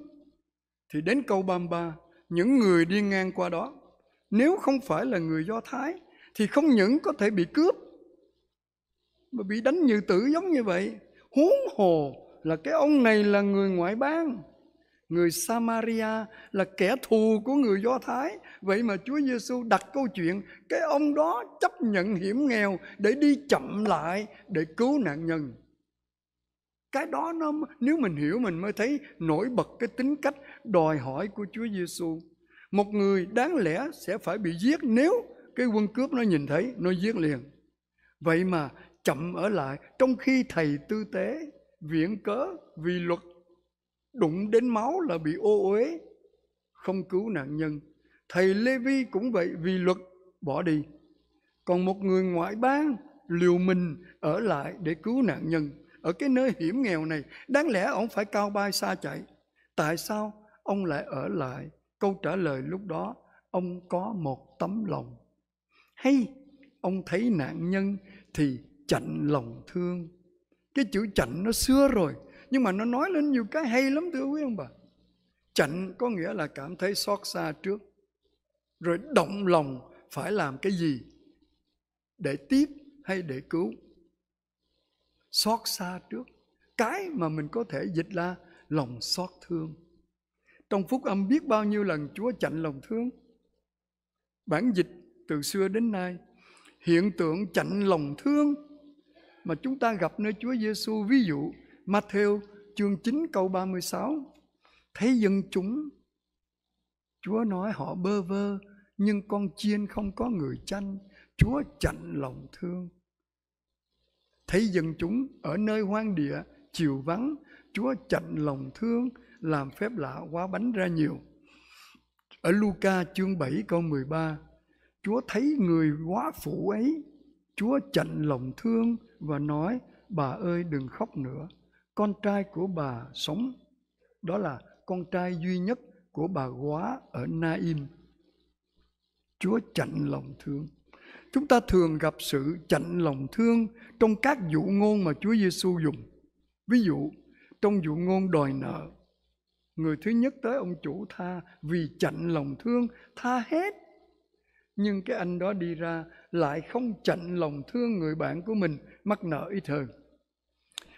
thì đến câu 33 những người đi ngang qua đó nếu không phải là người do thái thì không những có thể bị cướp mà bị đánh như tử giống như vậy huống hồ là cái ông này là người ngoại bang người Samaria là kẻ thù của người Do Thái. Vậy mà Chúa Giêsu đặt câu chuyện cái ông đó chấp nhận hiểm nghèo để đi chậm lại để cứu nạn nhân. Cái đó nó nếu mình hiểu mình mới thấy nổi bật cái tính cách đòi hỏi của Chúa Giêsu. Một người đáng lẽ sẽ phải bị giết nếu cái quân cướp nó nhìn thấy nó giết liền. Vậy mà chậm ở lại trong khi thầy tư tế viễn cớ vì luật đụng đến máu là bị ô uế không cứu nạn nhân thầy lê vi cũng vậy vì luật bỏ đi còn một người ngoại bang liều mình ở lại để cứu nạn nhân ở cái nơi hiểm nghèo này đáng lẽ ông phải cao bay xa chạy tại sao ông lại ở lại câu trả lời lúc đó ông có một tấm lòng hay ông thấy nạn nhân thì chạnh lòng thương cái chữ chạnh nó xưa rồi nhưng mà nó nói lên nhiều cái hay lắm thưa quý ông bà chạnh có nghĩa là cảm thấy xót xa trước rồi động lòng phải làm cái gì để tiếp hay để cứu xót xa trước cái mà mình có thể dịch là lòng xót thương trong phúc âm biết bao nhiêu lần chúa chạnh lòng thương bản dịch từ xưa đến nay hiện tượng chạnh lòng thương mà chúng ta gặp nơi Chúa Giêsu ví dụ Matthew chương 9 câu 36 thấy dân chúng Chúa nói họ bơ vơ nhưng con chiên không có người chăn Chúa chạnh lòng thương thấy dân chúng ở nơi hoang địa chiều vắng Chúa chạnh lòng thương làm phép lạ quá bánh ra nhiều ở Luca chương 7 câu 13 Chúa thấy người quá phụ ấy Chúa chặn lòng thương và nói, bà ơi đừng khóc nữa. Con trai của bà sống, đó là con trai duy nhất của bà quá ở Naim. Chúa chặn lòng thương. Chúng ta thường gặp sự chặn lòng thương trong các dụ ngôn mà Chúa Giêsu dùng. Ví dụ, trong dụ ngôn đòi nợ, người thứ nhất tới ông chủ tha vì chặn lòng thương, tha hết. Nhưng cái anh đó đi ra lại không chạnh lòng thương người bạn của mình mắc nợ ít hơn.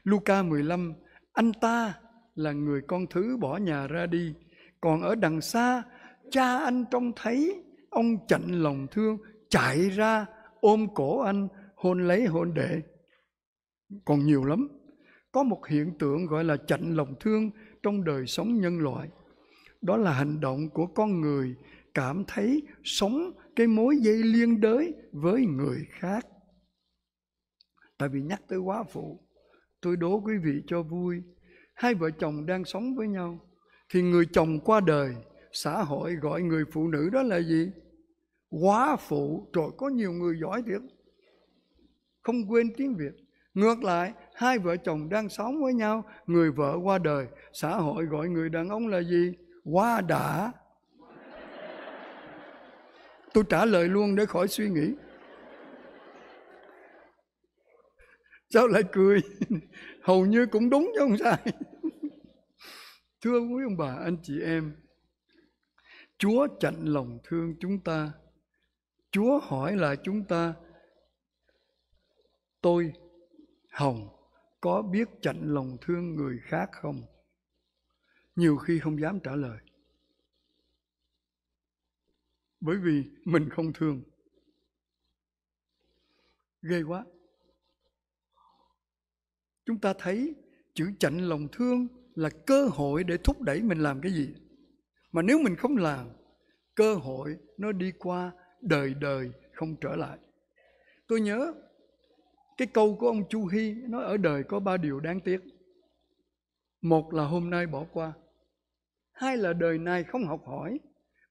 Luca 15, anh ta là người con thứ bỏ nhà ra đi, còn ở đằng xa cha anh trông thấy ông chạnh lòng thương chạy ra ôm cổ anh hôn lấy hôn đệ còn nhiều lắm có một hiện tượng gọi là chạnh lòng thương trong đời sống nhân loại đó là hành động của con người cảm thấy sống cái mối dây liên đới với người khác tại vì nhắc tới quá phụ tôi đố quý vị cho vui hai vợ chồng đang sống với nhau thì người chồng qua đời xã hội gọi người phụ nữ đó là gì quá phụ rồi có nhiều người giỏi thiệt không quên tiếng việt ngược lại hai vợ chồng đang sống với nhau người vợ qua đời xã hội gọi người đàn ông là gì quá đã tôi trả lời luôn để khỏi suy nghĩ sao lại cười *laughs* hầu như cũng đúng chứ không sai *laughs* thưa quý ông bà anh chị em chúa chạnh lòng thương chúng ta chúa hỏi lại chúng ta tôi hồng có biết chạnh lòng thương người khác không nhiều khi không dám trả lời bởi vì mình không thương ghê quá chúng ta thấy chữ chạnh lòng thương là cơ hội để thúc đẩy mình làm cái gì mà nếu mình không làm cơ hội nó đi qua đời đời không trở lại tôi nhớ cái câu của ông chu hy nói ở đời có ba điều đáng tiếc một là hôm nay bỏ qua hai là đời này không học hỏi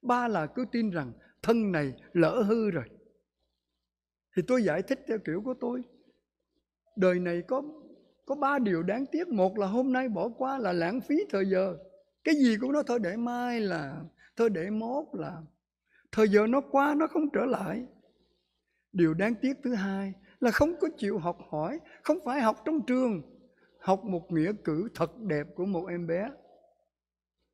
ba là cứ tin rằng thân này lỡ hư rồi thì tôi giải thích theo kiểu của tôi đời này có có ba điều đáng tiếc một là hôm nay bỏ qua là lãng phí thời giờ cái gì cũng nói thôi để mai là thôi để mốt là thời giờ nó qua nó không trở lại điều đáng tiếc thứ hai là không có chịu học hỏi không phải học trong trường học một nghĩa cử thật đẹp của một em bé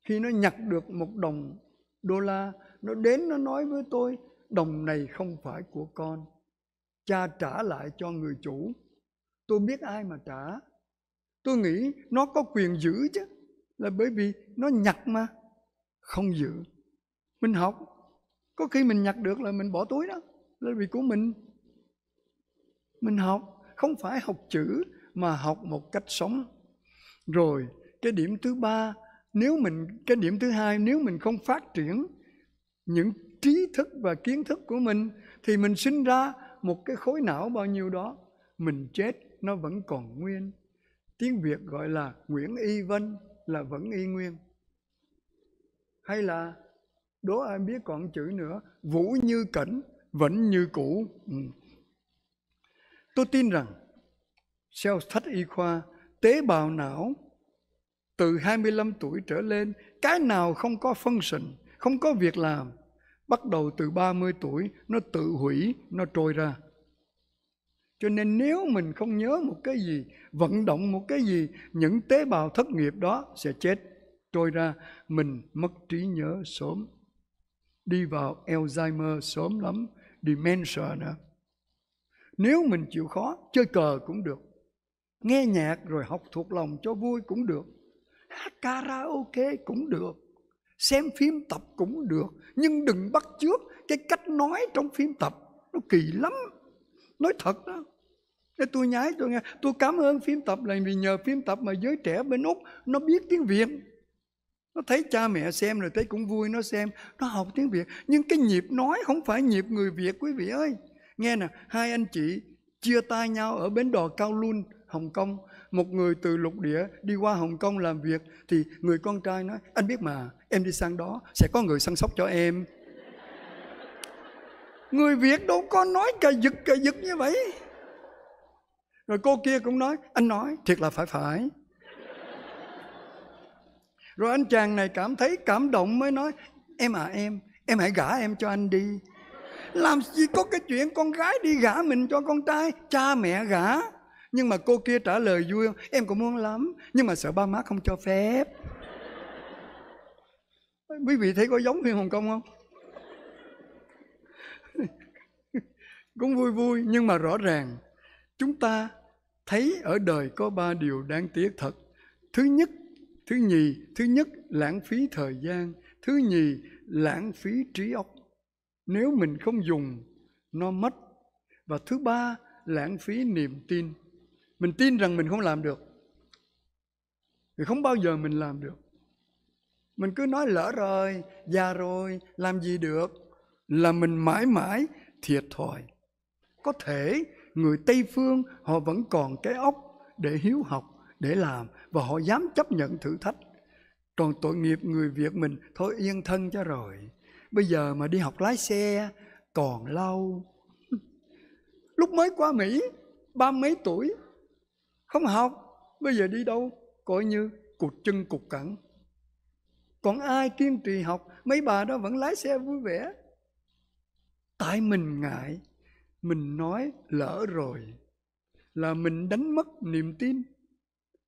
khi nó nhặt được một đồng đô la nó đến nó nói với tôi đồng này không phải của con cha trả lại cho người chủ tôi biết ai mà trả tôi nghĩ nó có quyền giữ chứ là bởi vì nó nhặt mà không giữ mình học có khi mình nhặt được là mình bỏ túi đó là vì của mình mình học không phải học chữ mà học một cách sống rồi cái điểm thứ ba nếu mình cái điểm thứ hai nếu mình không phát triển những trí thức và kiến thức của mình thì mình sinh ra một cái khối não bao nhiêu đó mình chết nó vẫn còn nguyên tiếng việt gọi là nguyễn y vân là vẫn y nguyên hay là đố ai biết còn chữ nữa vũ như cảnh vẫn như cũ ừ. tôi tin rằng theo sách y khoa tế bào não từ 25 tuổi trở lên, cái nào không có phân sình, không có việc làm, bắt đầu từ 30 tuổi nó tự hủy, nó trôi ra. Cho nên nếu mình không nhớ một cái gì, vận động một cái gì, những tế bào thất nghiệp đó sẽ chết, trôi ra, mình mất trí nhớ sớm, đi vào Alzheimer sớm lắm, dementia nữa. Nếu mình chịu khó, chơi cờ cũng được, nghe nhạc rồi học thuộc lòng cho vui cũng được hát karaoke cũng được xem phim tập cũng được nhưng đừng bắt chước cái cách nói trong phim tập nó kỳ lắm nói thật đó Thế tôi nhái tôi nghe tôi cảm ơn phim tập là vì nhờ phim tập mà giới trẻ bên úc nó biết tiếng việt nó thấy cha mẹ xem rồi thấy cũng vui nó xem nó học tiếng việt nhưng cái nhịp nói không phải nhịp người việt quý vị ơi nghe nè hai anh chị chia tay nhau ở bến đò cao luôn, hồng kông một người từ lục địa đi qua Hồng Kông làm việc thì người con trai nói anh biết mà em đi sang đó sẽ có người săn sóc cho em người Việt đâu có nói cà giật cà giật như vậy rồi cô kia cũng nói anh nói thiệt là phải phải rồi anh chàng này cảm thấy cảm động mới nói em à em em hãy gả em cho anh đi làm gì có cái chuyện con gái đi gả mình cho con trai cha mẹ gả nhưng mà cô kia trả lời vui không em cũng muốn lắm nhưng mà sợ ba má không cho phép quý vị thấy có giống phim hồng kông không *laughs* cũng vui vui nhưng mà rõ ràng chúng ta thấy ở đời có ba điều đáng tiếc thật thứ nhất thứ nhì thứ nhất lãng phí thời gian thứ nhì lãng phí trí óc nếu mình không dùng nó mất và thứ ba lãng phí niềm tin mình tin rằng mình không làm được thì không bao giờ mình làm được mình cứ nói lỡ rồi già rồi làm gì được là mình mãi mãi thiệt thòi có thể người tây phương họ vẫn còn cái óc để hiếu học để làm và họ dám chấp nhận thử thách còn tội nghiệp người việt mình thôi yên thân cho rồi bây giờ mà đi học lái xe còn lâu *laughs* lúc mới qua mỹ ba mấy tuổi không học bây giờ đi đâu coi như cụt chân cụt cẳng còn ai kiên trì học mấy bà đó vẫn lái xe vui vẻ tại mình ngại mình nói lỡ rồi là mình đánh mất niềm tin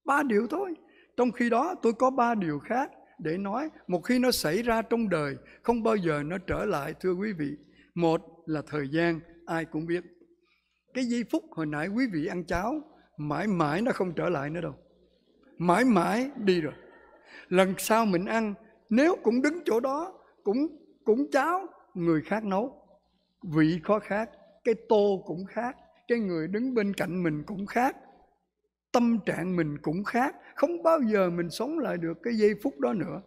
ba điều thôi trong khi đó tôi có ba điều khác để nói một khi nó xảy ra trong đời không bao giờ nó trở lại thưa quý vị một là thời gian ai cũng biết cái giây phút hồi nãy quý vị ăn cháo mãi mãi nó không trở lại nữa đâu mãi mãi đi rồi lần sau mình ăn nếu cũng đứng chỗ đó cũng cũng cháo người khác nấu vị khó khác cái tô cũng khác cái người đứng bên cạnh mình cũng khác tâm trạng mình cũng khác không bao giờ mình sống lại được cái giây phút đó nữa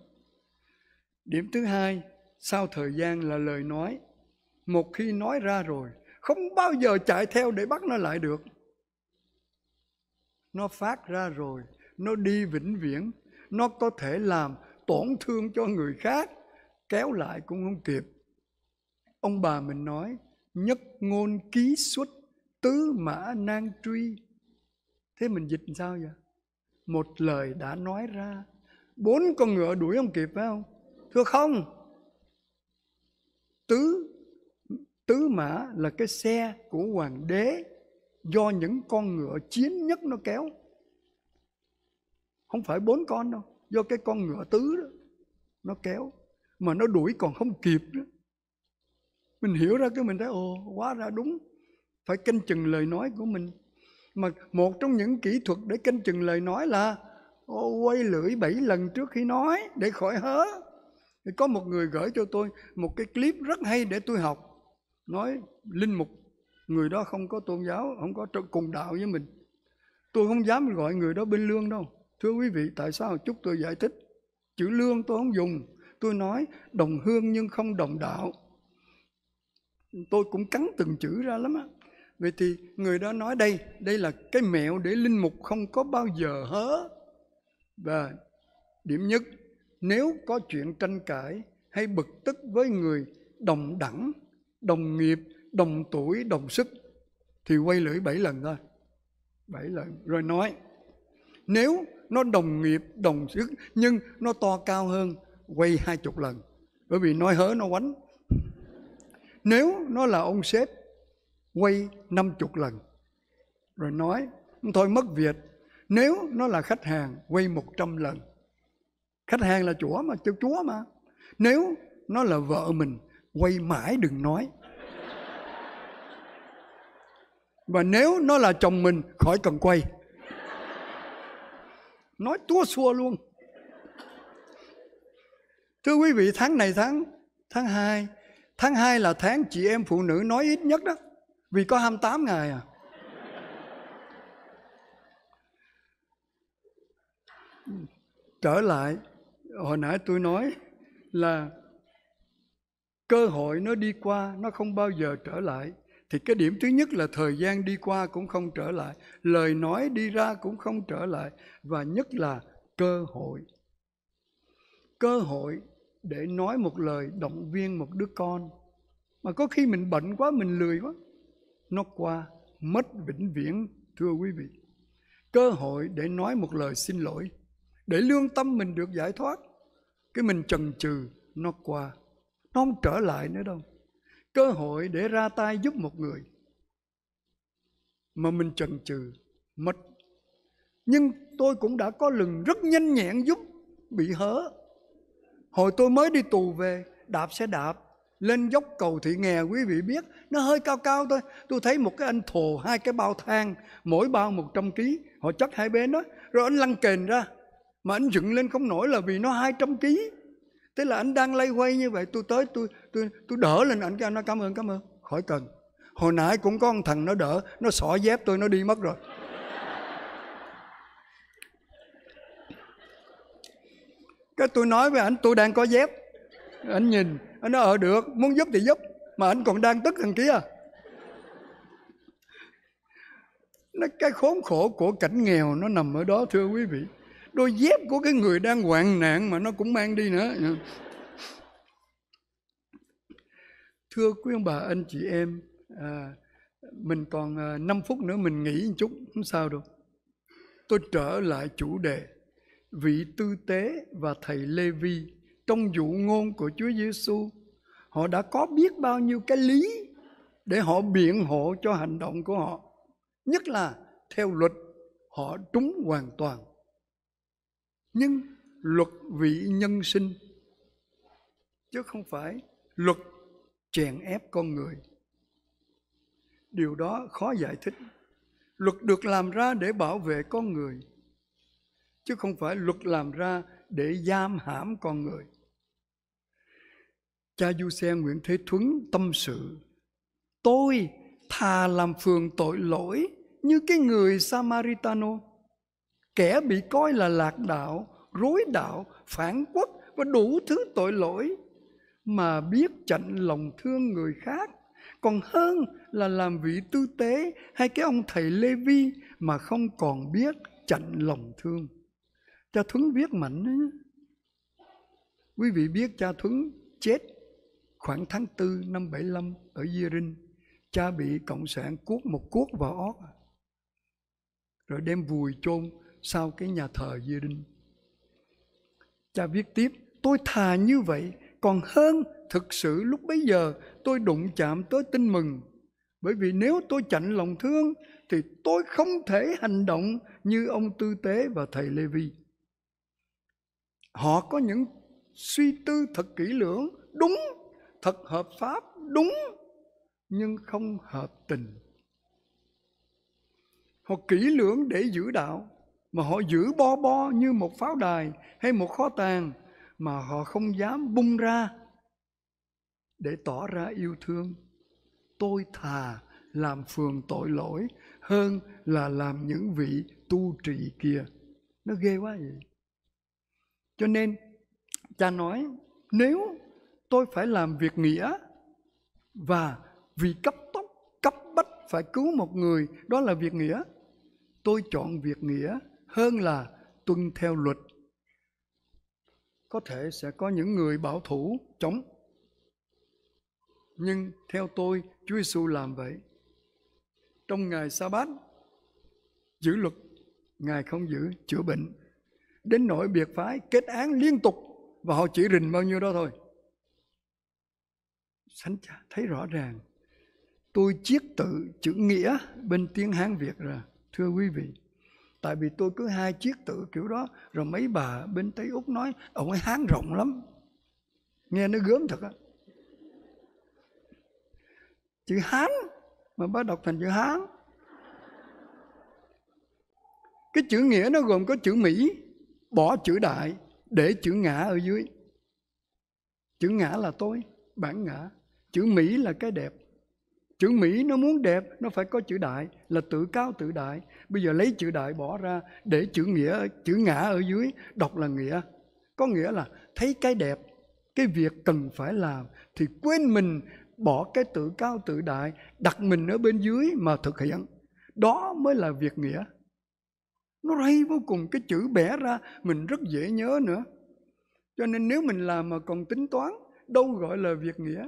điểm thứ hai sau thời gian là lời nói một khi nói ra rồi không bao giờ chạy theo để bắt nó lại được nó phát ra rồi nó đi vĩnh viễn nó có thể làm tổn thương cho người khác kéo lại cũng không kịp ông bà mình nói nhất ngôn ký xuất tứ mã nan truy thế mình dịch sao vậy một lời đã nói ra bốn con ngựa đuổi không kịp phải không thưa không tứ tứ mã là cái xe của hoàng đế do những con ngựa chiến nhất nó kéo không phải bốn con đâu do cái con ngựa tứ đó nó kéo mà nó đuổi còn không kịp đó mình hiểu ra cái mình thấy ồ quá ra đúng phải canh chừng lời nói của mình mà một trong những kỹ thuật để canh chừng lời nói là ô, quay lưỡi bảy lần trước khi nói để khỏi hớ có một người gửi cho tôi một cái clip rất hay để tôi học nói linh mục người đó không có tôn giáo không có cùng đạo với mình tôi không dám gọi người đó bên lương đâu thưa quý vị tại sao chúc tôi giải thích chữ lương tôi không dùng tôi nói đồng hương nhưng không đồng đạo tôi cũng cắn từng chữ ra lắm á vậy thì người đó nói đây đây là cái mẹo để linh mục không có bao giờ hớ và điểm nhất nếu có chuyện tranh cãi hay bực tức với người đồng đẳng đồng nghiệp đồng tuổi đồng sức thì quay lưỡi bảy lần thôi bảy lần rồi nói nếu nó đồng nghiệp đồng sức nhưng nó to cao hơn quay hai chục lần bởi vì nói hớ nó quánh *laughs* nếu nó là ông sếp quay năm chục lần rồi nói thôi mất việc nếu nó là khách hàng quay một trăm lần khách hàng là chúa mà chúa mà nếu nó là vợ mình quay mãi đừng nói và nếu nó là chồng mình khỏi cần quay nói tua xua luôn thưa quý vị tháng này tháng tháng 2 tháng 2 là tháng chị em phụ nữ nói ít nhất đó vì có 28 ngày à trở lại hồi nãy tôi nói là cơ hội nó đi qua nó không bao giờ trở lại thì cái điểm thứ nhất là thời gian đi qua cũng không trở lại lời nói đi ra cũng không trở lại và nhất là cơ hội cơ hội để nói một lời động viên một đứa con mà có khi mình bệnh quá mình lười quá nó qua mất vĩnh viễn thưa quý vị cơ hội để nói một lời xin lỗi để lương tâm mình được giải thoát cái mình chần chừ nó qua nó không trở lại nữa đâu cơ hội để ra tay giúp một người mà mình chần chừ mất nhưng tôi cũng đã có lần rất nhanh nhẹn giúp bị hớ hồi tôi mới đi tù về đạp xe đạp lên dốc cầu thị nghè quý vị biết nó hơi cao cao thôi tôi thấy một cái anh thồ hai cái bao thang mỗi bao 100 kg họ chất hai bên đó rồi anh lăn kềnh ra mà anh dựng lên không nổi là vì nó 200 kg thế là anh đang lay quay như vậy, tôi tới tôi tôi tôi đỡ lên anh cho nó cảm ơn cảm ơn, khỏi cần. Hồi nãy cũng có một thằng nó đỡ, nó xỏ dép tôi nó đi mất rồi. Cái tôi nói với ảnh tôi đang có dép. Anh nhìn, anh nói ở ờ, được, muốn giúp thì giúp, mà anh còn đang tức thằng kia. Nó cái khốn khổ của cảnh nghèo nó nằm ở đó thưa quý vị đôi dép của cái người đang hoạn nạn mà nó cũng mang đi nữa thưa quý ông bà anh chị em à, mình còn 5 à, phút nữa mình nghỉ một chút không sao đâu tôi trở lại chủ đề vị tư tế và thầy Lê Vi trong vụ ngôn của Chúa Giêsu họ đã có biết bao nhiêu cái lý để họ biện hộ cho hành động của họ nhất là theo luật họ trúng hoàn toàn nhưng luật vị nhân sinh chứ không phải luật chèn ép con người điều đó khó giải thích luật được làm ra để bảo vệ con người chứ không phải luật làm ra để giam hãm con người cha du xe nguyễn thế thuấn tâm sự tôi thà làm phường tội lỗi như cái người samaritano kẻ bị coi là lạc đạo rối đạo phản quốc và đủ thứ tội lỗi mà biết chặn lòng thương người khác còn hơn là làm vị tư tế hay cái ông thầy lê vi mà không còn biết chặn lòng thương cha thuấn viết mạnh đó nhé. quý vị biết cha thuấn chết khoảng tháng 4 năm 75 ở Di Rinh, cha bị cộng sản cuốc một cuốc vào óc rồi đem vùi chôn sau cái nhà thờ Giê Đinh. Cha viết tiếp, tôi thà như vậy còn hơn thực sự lúc bấy giờ tôi đụng chạm tới tin mừng. Bởi vì nếu tôi chạnh lòng thương thì tôi không thể hành động như ông Tư Tế và thầy Lê Vi. Họ có những suy tư thật kỹ lưỡng, đúng, thật hợp pháp, đúng, nhưng không hợp tình. Họ kỹ lưỡng để giữ đạo, mà họ giữ bo bo như một pháo đài hay một kho tàng mà họ không dám bung ra để tỏ ra yêu thương. Tôi thà làm phường tội lỗi hơn là làm những vị tu trì kia. Nó ghê quá vậy. Cho nên cha nói nếu tôi phải làm việc nghĩa và vì cấp tốc cấp bách phải cứu một người đó là việc nghĩa tôi chọn việc nghĩa hơn là tuân theo luật. Có thể sẽ có những người bảo thủ chống. Nhưng theo tôi, Chúa Giêsu làm vậy. Trong ngày sa bát giữ luật, Ngài không giữ chữa bệnh. Đến nỗi biệt phái kết án liên tục và họ chỉ rình bao nhiêu đó thôi. Sánh thấy rõ ràng tôi chiết tự chữ nghĩa bên tiếng Hán Việt ra, thưa quý vị tại vì tôi cứ hai chiếc tự kiểu đó rồi mấy bà bên tây úc nói ông ấy hán rộng lắm nghe nó gớm thật á chữ hán mà bác đọc thành chữ hán cái chữ nghĩa nó gồm có chữ mỹ bỏ chữ đại để chữ ngã ở dưới chữ ngã là tôi bản ngã chữ mỹ là cái đẹp chữ Mỹ nó muốn đẹp nó phải có chữ đại là tự cao tự đại bây giờ lấy chữ đại bỏ ra để chữ nghĩa chữ ngã ở dưới đọc là nghĩa có nghĩa là thấy cái đẹp cái việc cần phải làm thì quên mình bỏ cái tự cao tự đại đặt mình ở bên dưới mà thực hiện đó mới là việc nghĩa nó hay vô cùng cái chữ bẻ ra mình rất dễ nhớ nữa cho nên nếu mình làm mà còn tính toán đâu gọi là việc nghĩa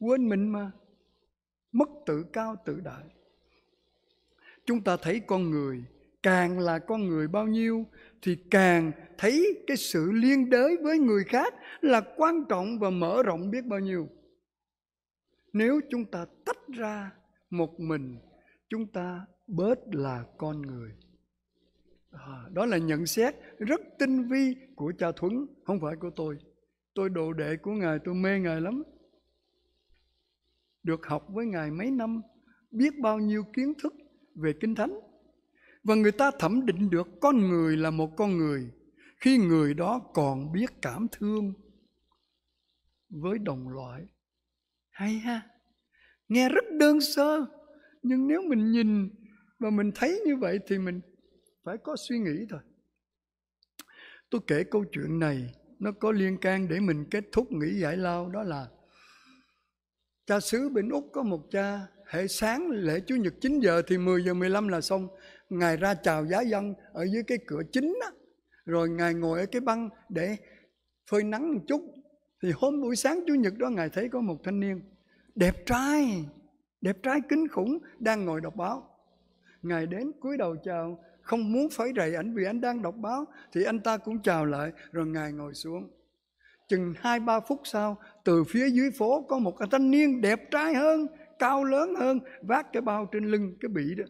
quên mình mà mất tự cao tự đại chúng ta thấy con người càng là con người bao nhiêu thì càng thấy cái sự liên đới với người khác là quan trọng và mở rộng biết bao nhiêu nếu chúng ta tách ra một mình chúng ta bớt là con người à, đó là nhận xét rất tinh vi của cha thuấn không phải của tôi tôi đồ đệ của ngài tôi mê ngài lắm được học với Ngài mấy năm, biết bao nhiêu kiến thức về Kinh Thánh. Và người ta thẩm định được con người là một con người khi người đó còn biết cảm thương với đồng loại. Hay ha, nghe rất đơn sơ, nhưng nếu mình nhìn và mình thấy như vậy thì mình phải có suy nghĩ thôi. Tôi kể câu chuyện này nó có liên can để mình kết thúc nghỉ giải lao đó là cha xứ bên Úc có một cha hệ sáng lễ Chủ nhật 9 giờ thì 10 giờ 15 là xong ngài ra chào giá dân ở dưới cái cửa chính đó, rồi ngài ngồi ở cái băng để phơi nắng một chút thì hôm buổi sáng chủ nhật đó ngài thấy có một thanh niên đẹp trai đẹp trai kinh khủng đang ngồi đọc báo ngài đến cúi đầu chào không muốn phải rầy ảnh vì anh đang đọc báo thì anh ta cũng chào lại rồi ngài ngồi xuống chừng hai ba phút sau từ phía dưới phố có một cái thanh niên đẹp trai hơn cao lớn hơn vác cái bao trên lưng cái bị đó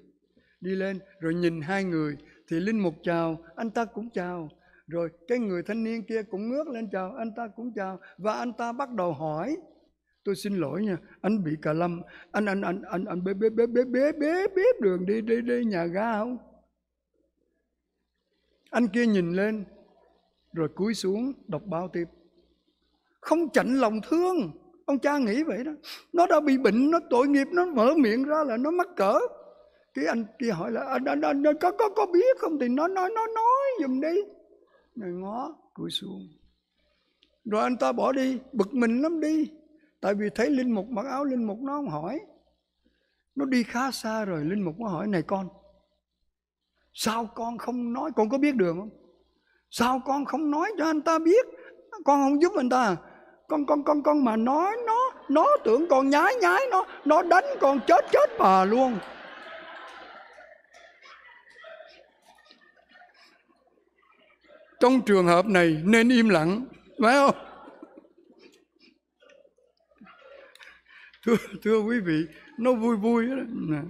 đi lên rồi nhìn hai người thì linh mục chào anh ta cũng chào rồi cái người thanh niên kia cũng ngước lên chào anh ta cũng chào và anh ta bắt đầu hỏi tôi xin lỗi nha anh bị cà lâm anh anh anh anh anh bế bế bế bế bế bế bế đường đi đi đi nhà ga không anh kia nhìn lên rồi cúi xuống đọc bao tiếp không chạnh lòng thương ông cha nghĩ vậy đó nó đã bị bệnh nó tội nghiệp nó mở miệng ra là nó mắc cỡ cái anh kia hỏi là anh, anh, anh, có có có biết không thì nó nói nó nói giùm đi rồi ngó cúi xuống rồi anh ta bỏ đi bực mình lắm đi tại vì thấy linh mục mặc áo linh mục nó không hỏi nó đi khá xa rồi linh mục nó hỏi này con sao con không nói con có biết đường không sao con không nói cho anh ta biết con không giúp anh ta à? con con con con mà nói nó nó tưởng con nhái nhái nó nó đánh con chết chết bà luôn trong trường hợp này nên im lặng phải không thưa, thưa quý vị nó vui vui đó. Nè.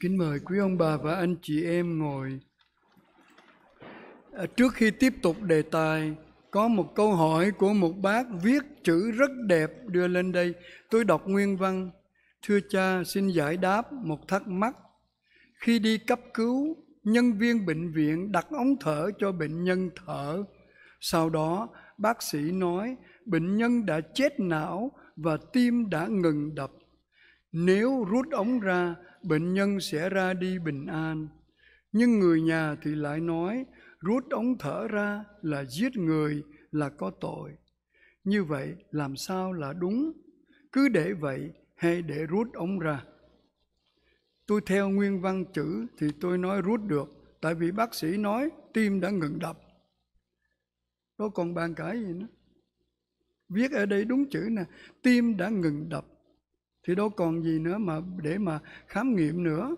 kính mời quý ông bà và anh chị em ngồi à, trước khi tiếp tục đề tài có một câu hỏi của một bác viết chữ rất đẹp đưa lên đây. Tôi đọc nguyên văn. Thưa cha, xin giải đáp một thắc mắc. Khi đi cấp cứu, nhân viên bệnh viện đặt ống thở cho bệnh nhân thở. Sau đó, bác sĩ nói bệnh nhân đã chết não và tim đã ngừng đập. Nếu rút ống ra, bệnh nhân sẽ ra đi bình an. Nhưng người nhà thì lại nói rút ống thở ra là giết người là có tội. Như vậy làm sao là đúng? Cứ để vậy hay để rút ống ra? Tôi theo nguyên văn chữ thì tôi nói rút được, tại vì bác sĩ nói tim đã ngừng đập. Đó còn bàn cãi gì nữa? Viết ở đây đúng chữ nè, tim đã ngừng đập. Thì đâu còn gì nữa mà để mà khám nghiệm nữa.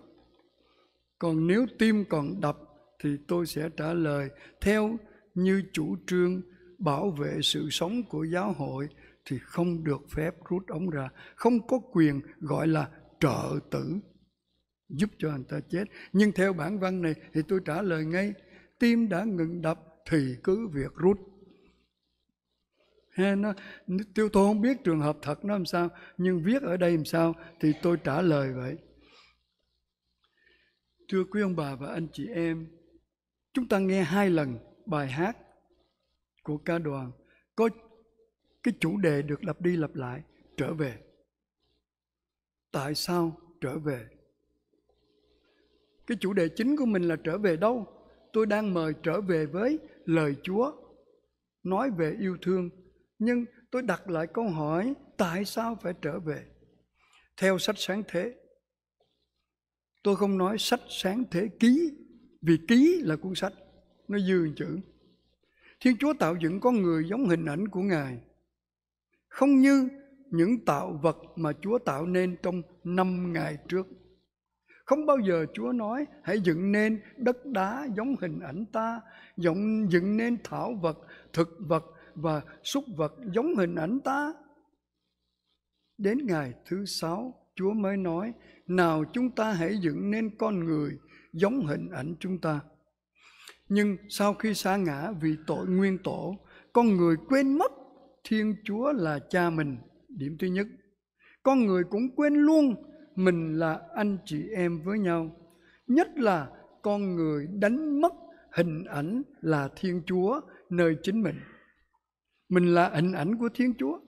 Còn nếu tim còn đập thì tôi sẽ trả lời theo như chủ trương bảo vệ sự sống của giáo hội thì không được phép rút ống ra, không có quyền gọi là trợ tử giúp cho anh ta chết. Nhưng theo bản văn này thì tôi trả lời ngay, tim đã ngừng đập thì cứ việc rút. Ha, nó, tiêu tôi không biết trường hợp thật nó làm sao, nhưng viết ở đây làm sao thì tôi trả lời vậy. Thưa quý ông bà và anh chị em, chúng ta nghe hai lần bài hát của ca đoàn có cái chủ đề được lặp đi lặp lại trở về tại sao trở về cái chủ đề chính của mình là trở về đâu tôi đang mời trở về với lời chúa nói về yêu thương nhưng tôi đặt lại câu hỏi tại sao phải trở về theo sách sáng thế tôi không nói sách sáng thế ký vì ký là cuốn sách, nó dư chữ. Thiên Chúa tạo dựng con người giống hình ảnh của Ngài, không như những tạo vật mà Chúa tạo nên trong năm ngày trước. Không bao giờ Chúa nói hãy dựng nên đất đá giống hình ảnh ta, dựng, dựng nên thảo vật, thực vật và súc vật giống hình ảnh ta. Đến ngày thứ sáu, Chúa mới nói, nào chúng ta hãy dựng nên con người giống hình ảnh chúng ta. Nhưng sau khi xa ngã vì tội nguyên tổ, con người quên mất Thiên Chúa là cha mình, điểm thứ nhất. Con người cũng quên luôn mình là anh chị em với nhau. Nhất là con người đánh mất hình ảnh là Thiên Chúa nơi chính mình. Mình là hình ảnh của Thiên Chúa.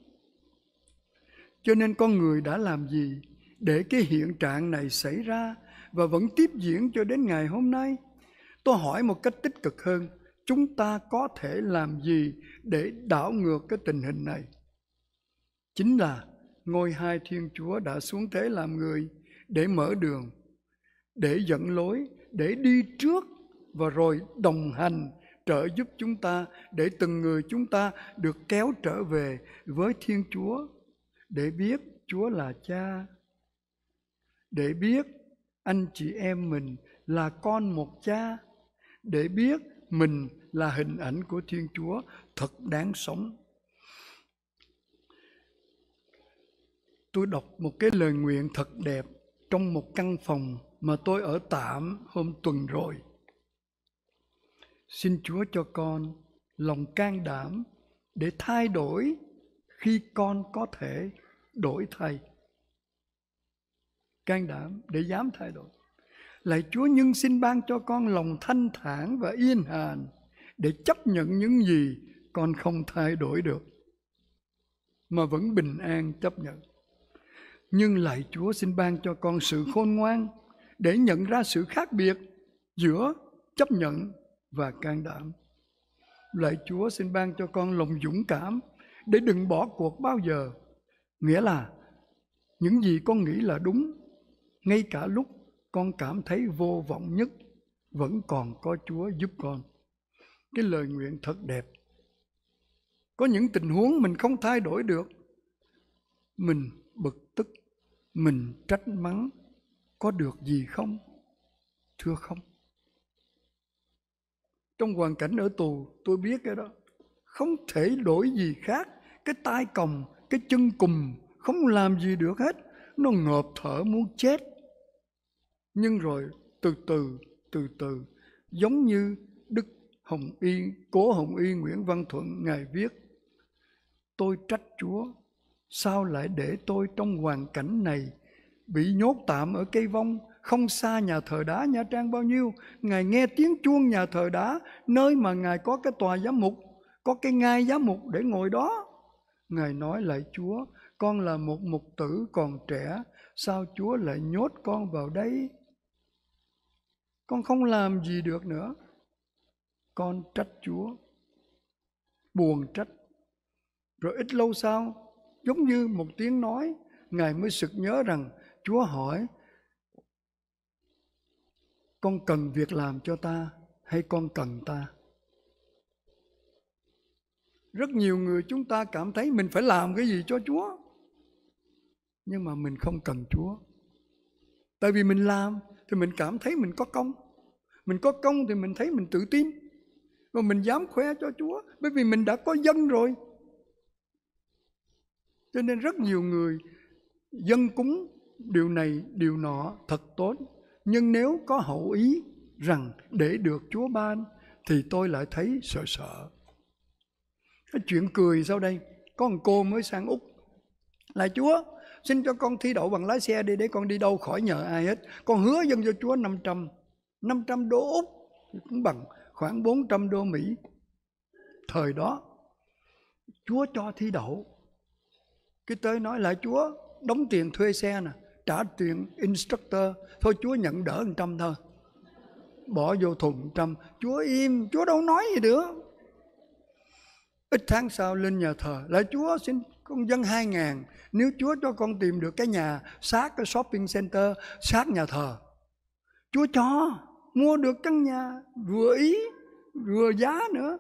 Cho nên con người đã làm gì để cái hiện trạng này xảy ra và vẫn tiếp diễn cho đến ngày hôm nay. Tôi hỏi một cách tích cực hơn, chúng ta có thể làm gì để đảo ngược cái tình hình này? Chính là ngôi hai Thiên Chúa đã xuống thế làm người để mở đường, để dẫn lối, để đi trước và rồi đồng hành trợ giúp chúng ta để từng người chúng ta được kéo trở về với Thiên Chúa để biết Chúa là Cha, để biết anh chị em mình là con một cha để biết mình là hình ảnh của Thiên Chúa thật đáng sống. Tôi đọc một cái lời nguyện thật đẹp trong một căn phòng mà tôi ở tạm hôm tuần rồi. Xin Chúa cho con lòng can đảm để thay đổi khi con có thể đổi thay can đảm để dám thay đổi. Lạy Chúa nhưng xin ban cho con lòng thanh thản và yên hàn để chấp nhận những gì con không thay đổi được mà vẫn bình an chấp nhận. Nhưng lạy Chúa xin ban cho con sự khôn ngoan để nhận ra sự khác biệt giữa chấp nhận và can đảm. Lạy Chúa xin ban cho con lòng dũng cảm để đừng bỏ cuộc bao giờ. Nghĩa là những gì con nghĩ là đúng ngay cả lúc con cảm thấy vô vọng nhất vẫn còn có chúa giúp con cái lời nguyện thật đẹp có những tình huống mình không thay đổi được mình bực tức mình trách mắng có được gì không thưa không trong hoàn cảnh ở tù tôi biết cái đó không thể đổi gì khác cái tai còng cái chân cùm không làm gì được hết nó ngộp thở muốn chết nhưng rồi từ từ từ từ giống như đức hồng y cố hồng y nguyễn văn thuận ngài viết tôi trách chúa sao lại để tôi trong hoàn cảnh này bị nhốt tạm ở cây vong không xa nhà thờ đá nha trang bao nhiêu ngài nghe tiếng chuông nhà thờ đá nơi mà ngài có cái tòa giám mục có cái ngai giám mục để ngồi đó ngài nói lại chúa con là một mục tử còn trẻ sao chúa lại nhốt con vào đây con không làm gì được nữa con trách chúa buồn trách rồi ít lâu sau giống như một tiếng nói ngài mới sực nhớ rằng chúa hỏi con cần việc làm cho ta hay con cần ta rất nhiều người chúng ta cảm thấy mình phải làm cái gì cho chúa nhưng mà mình không cần chúa tại vì mình làm thì mình cảm thấy mình có công mình có công thì mình thấy mình tự tin và mình dám khoe cho chúa bởi vì mình đã có dân rồi cho nên rất nhiều người dân cúng điều này điều nọ thật tốt nhưng nếu có hậu ý rằng để được chúa ban thì tôi lại thấy sợ sợ cái chuyện cười sau đây có một cô mới sang úc là chúa xin cho con thi đậu bằng lái xe đi để con đi đâu khỏi nhờ ai hết con hứa dâng cho chúa 500 500 đô Úc cũng bằng khoảng 400 đô Mỹ thời đó chúa cho thi đậu cái tới nói lại chúa đóng tiền thuê xe nè trả tiền instructor thôi chúa nhận đỡ 100 thôi bỏ vô thùng trăm. chúa im chúa đâu nói gì nữa ít tháng sau lên nhà thờ lại chúa xin con dân 2 ngàn nếu Chúa cho con tìm được cái nhà sát cái shopping center sát nhà thờ Chúa cho mua được căn nhà vừa ý vừa giá nữa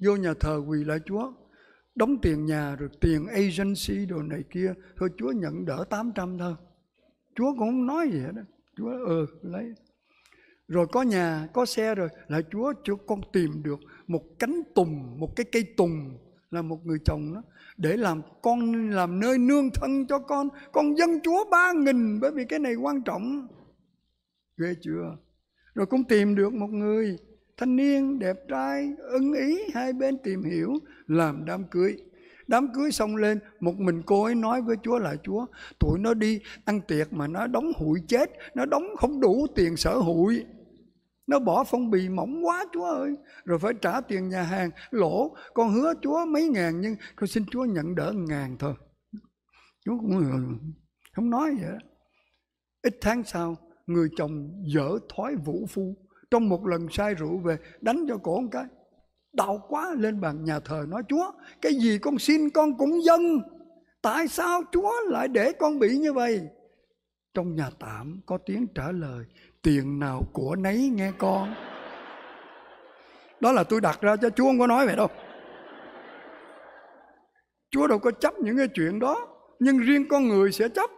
vô nhà thờ quỳ lại Chúa đóng tiền nhà rồi tiền agency đồ này kia thôi Chúa nhận đỡ 800 thôi Chúa cũng không nói gì hết đó. Chúa ừ lấy rồi có nhà có xe rồi lại Chúa Chúa con tìm được một cánh tùng một cái cây tùng là một người chồng đó để làm con làm nơi nương thân cho con con dân chúa ba nghìn bởi vì cái này quan trọng ghê chưa rồi cũng tìm được một người thanh niên đẹp trai ưng ý hai bên tìm hiểu làm đám cưới đám cưới xong lên một mình cô ấy nói với chúa là chúa tụi nó đi ăn tiệc mà nó đóng hụi chết nó đóng không đủ tiền sở hụi nó bỏ phong bì mỏng quá chúa ơi rồi phải trả tiền nhà hàng lỗ con hứa chúa mấy ngàn nhưng con xin chúa nhận đỡ ngàn thôi chúa cũng không nói vậy đó. ít tháng sau người chồng dở thói vũ phu trong một lần say rượu về đánh cho cổ một cái đau quá lên bàn nhà thờ nói chúa cái gì con xin con cũng dâng tại sao chúa lại để con bị như vậy trong nhà tạm có tiếng trả lời tiền nào của nấy nghe con đó là tôi đặt ra cho chúa không có nói vậy đâu chúa đâu có chấp những cái chuyện đó nhưng riêng con người sẽ chấp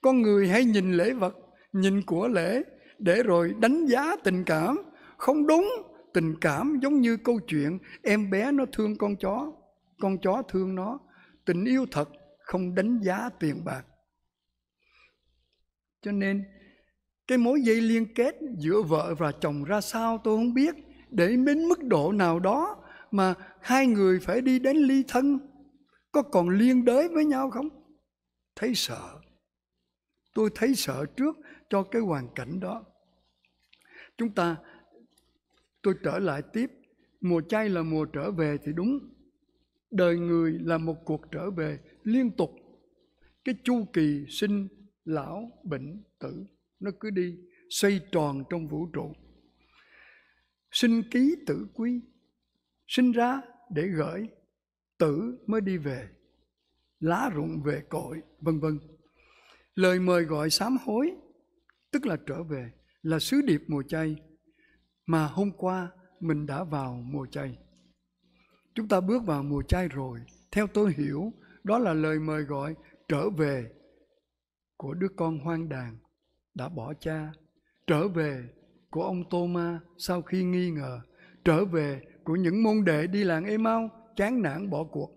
con người hay nhìn lễ vật nhìn của lễ để rồi đánh giá tình cảm không đúng tình cảm giống như câu chuyện em bé nó thương con chó con chó thương nó tình yêu thật không đánh giá tiền bạc cho nên cái mối dây liên kết giữa vợ và chồng ra sao tôi không biết để đến mức độ nào đó mà hai người phải đi đến ly thân có còn liên đới với nhau không thấy sợ tôi thấy sợ trước cho cái hoàn cảnh đó chúng ta tôi trở lại tiếp mùa chay là mùa trở về thì đúng đời người là một cuộc trở về liên tục cái chu kỳ sinh lão bệnh tử nó cứ đi xoay tròn trong vũ trụ sinh ký tử quý sinh ra để gửi tử mới đi về lá rụng về cội vân vân lời mời gọi sám hối tức là trở về là sứ điệp mùa chay mà hôm qua mình đã vào mùa chay chúng ta bước vào mùa chay rồi theo tôi hiểu đó là lời mời gọi trở về của đứa con hoang đàn đã bỏ cha. Trở về của ông Tô Ma sau khi nghi ngờ. Trở về của những môn đệ đi làng mau chán nản bỏ cuộc.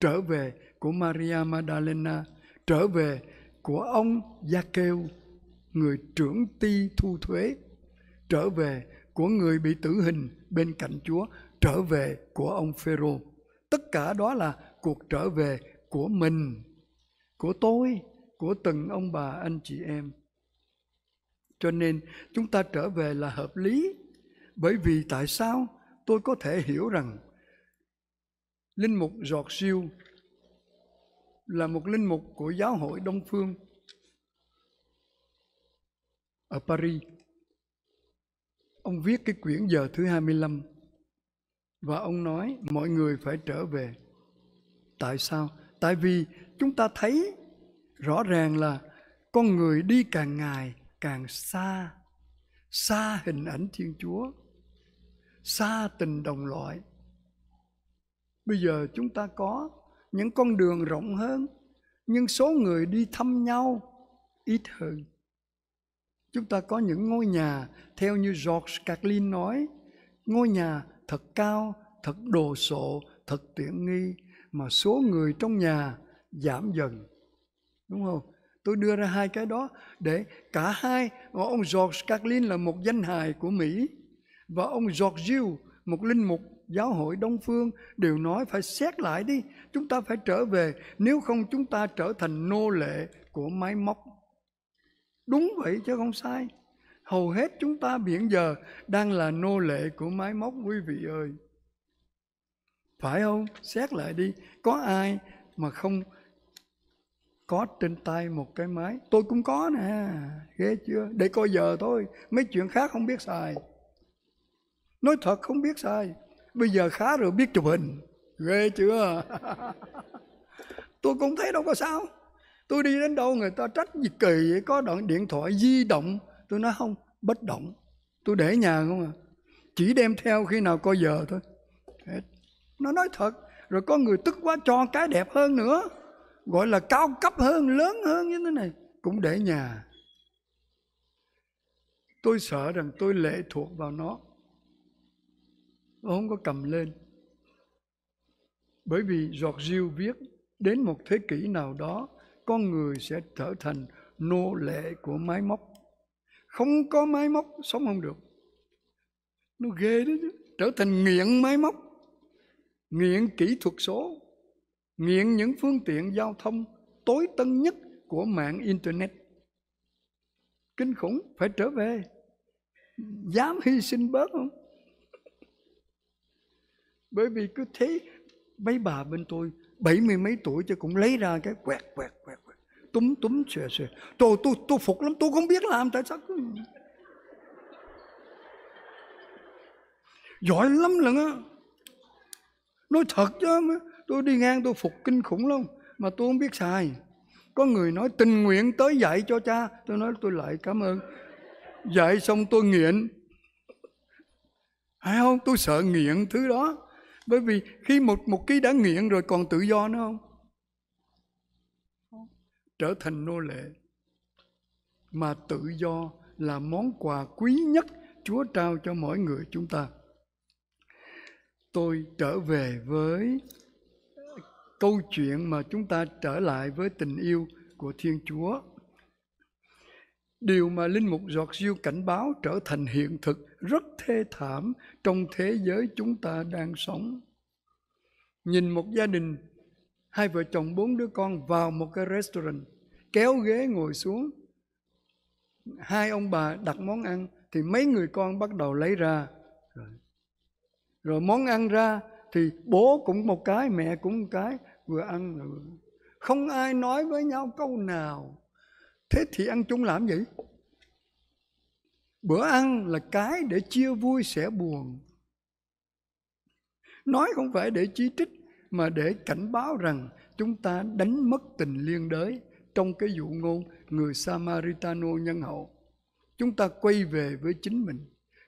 Trở về của Maria Madalena Trở về của ông Gia Kêu, người trưởng ti thu thuế. Trở về của người bị tử hình bên cạnh Chúa. Trở về của ông Phêrô. Tất cả đó là cuộc trở về của mình, của tôi, của từng ông bà anh chị em cho nên chúng ta trở về là hợp lý. Bởi vì tại sao tôi có thể hiểu rằng linh mục giọt siêu là một linh mục của giáo hội Đông Phương ở Paris. Ông viết cái quyển giờ thứ 25 và ông nói mọi người phải trở về. Tại sao? Tại vì chúng ta thấy rõ ràng là con người đi càng ngày càng xa xa hình ảnh thiên chúa xa tình đồng loại bây giờ chúng ta có những con đường rộng hơn nhưng số người đi thăm nhau ít hơn chúng ta có những ngôi nhà theo như george carlin nói ngôi nhà thật cao thật đồ sộ thật tiện nghi mà số người trong nhà giảm dần đúng không Tôi đưa ra hai cái đó để cả hai, ờ, ông George Carlin là một danh hài của Mỹ và ông George Gill, một linh mục giáo hội Đông Phương đều nói phải xét lại đi, chúng ta phải trở về, nếu không chúng ta trở thành nô lệ của máy móc. Đúng vậy chứ không sai. Hầu hết chúng ta hiện giờ đang là nô lệ của máy móc quý vị ơi. Phải không? Xét lại đi, có ai mà không có trên tay một cái máy tôi cũng có nè ghê chưa để coi giờ thôi mấy chuyện khác không biết xài nói thật không biết xài bây giờ khá rồi biết chụp hình ghê chưa *laughs* tôi cũng thấy đâu có sao tôi đi đến đâu người ta trách gì kỳ vậy có đoạn điện thoại di động tôi nói không bất động tôi để nhà không à chỉ đem theo khi nào coi giờ thôi nó nói thật rồi có người tức quá cho cái đẹp hơn nữa gọi là cao cấp hơn lớn hơn như thế này cũng để nhà tôi sợ rằng tôi lệ thuộc vào nó tôi không có cầm lên bởi vì giọt diêu viết đến một thế kỷ nào đó con người sẽ trở thành nô lệ của máy móc không có máy móc sống không được nó ghê đấy chứ trở thành nghiện máy móc nghiện kỹ thuật số nghiện những phương tiện giao thông tối tân nhất của mạng Internet. Kinh khủng, phải trở về. Dám hy sinh bớt không? Bởi vì cứ thế, mấy bà bên tôi, bảy mươi mấy tuổi chứ cũng lấy ra cái quẹt quẹt quẹt, quẹt túm túm xòe xòe. Trời tôi, tôi phục lắm, tôi không biết làm tại sao cứ... Giỏi lắm lần á. Nói thật chứ tôi đi ngang tôi phục kinh khủng lắm mà tôi không biết xài có người nói tình nguyện tới dạy cho cha tôi nói tôi lại cảm ơn dạy xong tôi nghiện phải không tôi sợ nghiện thứ đó bởi vì khi một một ký đã nghiện rồi còn tự do nữa không trở thành nô lệ mà tự do là món quà quý nhất Chúa trao cho mỗi người chúng ta. Tôi trở về với câu chuyện mà chúng ta trở lại với tình yêu của Thiên Chúa. Điều mà Linh Mục Giọt Siêu cảnh báo trở thành hiện thực rất thê thảm trong thế giới chúng ta đang sống. Nhìn một gia đình, hai vợ chồng bốn đứa con vào một cái restaurant, kéo ghế ngồi xuống. Hai ông bà đặt món ăn thì mấy người con bắt đầu lấy ra. Rồi, món ăn ra thì bố cũng một cái, mẹ cũng một cái, vừa ăn vừa không ai nói với nhau câu nào thế thì ăn chung làm gì bữa ăn là cái để chia vui sẻ buồn nói không phải để chỉ trích mà để cảnh báo rằng chúng ta đánh mất tình liên đới trong cái dụ ngôn người Samaritano nhân hậu. Chúng ta quay về với chính mình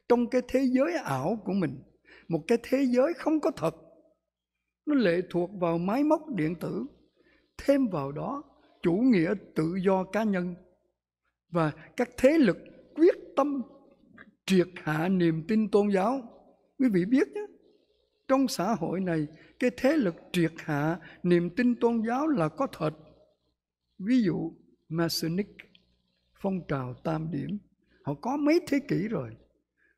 trong cái thế giới ảo của mình, một cái thế giới không có thật nó lệ thuộc vào máy móc điện tử thêm vào đó chủ nghĩa tự do cá nhân và các thế lực quyết tâm triệt hạ niềm tin tôn giáo quý vị biết nhé trong xã hội này cái thế lực triệt hạ niềm tin tôn giáo là có thật ví dụ masonic phong trào tam điểm họ có mấy thế kỷ rồi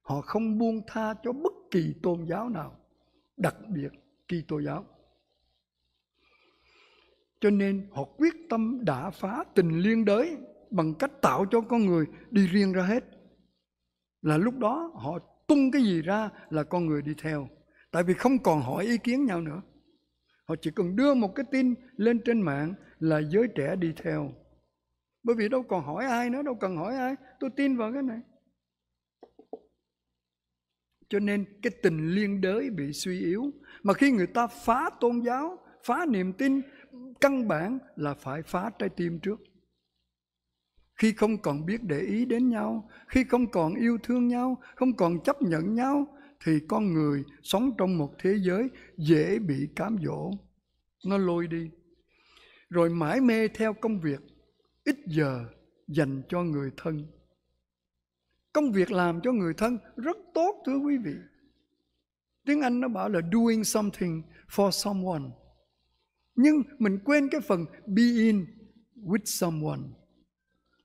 họ không buông tha cho bất kỳ tôn giáo nào đặc biệt Kitô giáo. Cho nên họ quyết tâm đã phá tình liên đới bằng cách tạo cho con người đi riêng ra hết. Là lúc đó họ tung cái gì ra là con người đi theo. Tại vì không còn hỏi ý kiến nhau nữa. Họ chỉ cần đưa một cái tin lên trên mạng là giới trẻ đi theo. Bởi vì đâu còn hỏi ai nữa, đâu cần hỏi ai. Tôi tin vào cái này cho nên cái tình liên đới bị suy yếu mà khi người ta phá tôn giáo phá niềm tin căn bản là phải phá trái tim trước khi không còn biết để ý đến nhau khi không còn yêu thương nhau không còn chấp nhận nhau thì con người sống trong một thế giới dễ bị cám dỗ nó lôi đi rồi mãi mê theo công việc ít giờ dành cho người thân Công việc làm cho người thân rất tốt thưa quý vị. Tiếng Anh nó bảo là doing something for someone. Nhưng mình quên cái phần being with someone.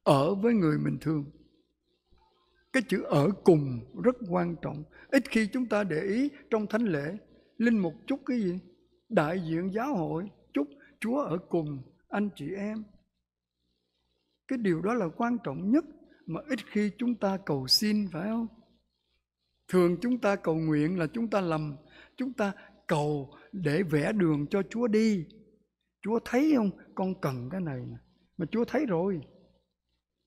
Ở với người mình thương. Cái chữ ở cùng rất quan trọng. Ít khi chúng ta để ý trong thánh lễ, linh một chút cái gì? Đại diện giáo hội chúc Chúa ở cùng anh chị em. Cái điều đó là quan trọng nhất mà ít khi chúng ta cầu xin phải không thường chúng ta cầu nguyện là chúng ta lầm chúng ta cầu để vẽ đường cho chúa đi chúa thấy không con cần cái này mà chúa thấy rồi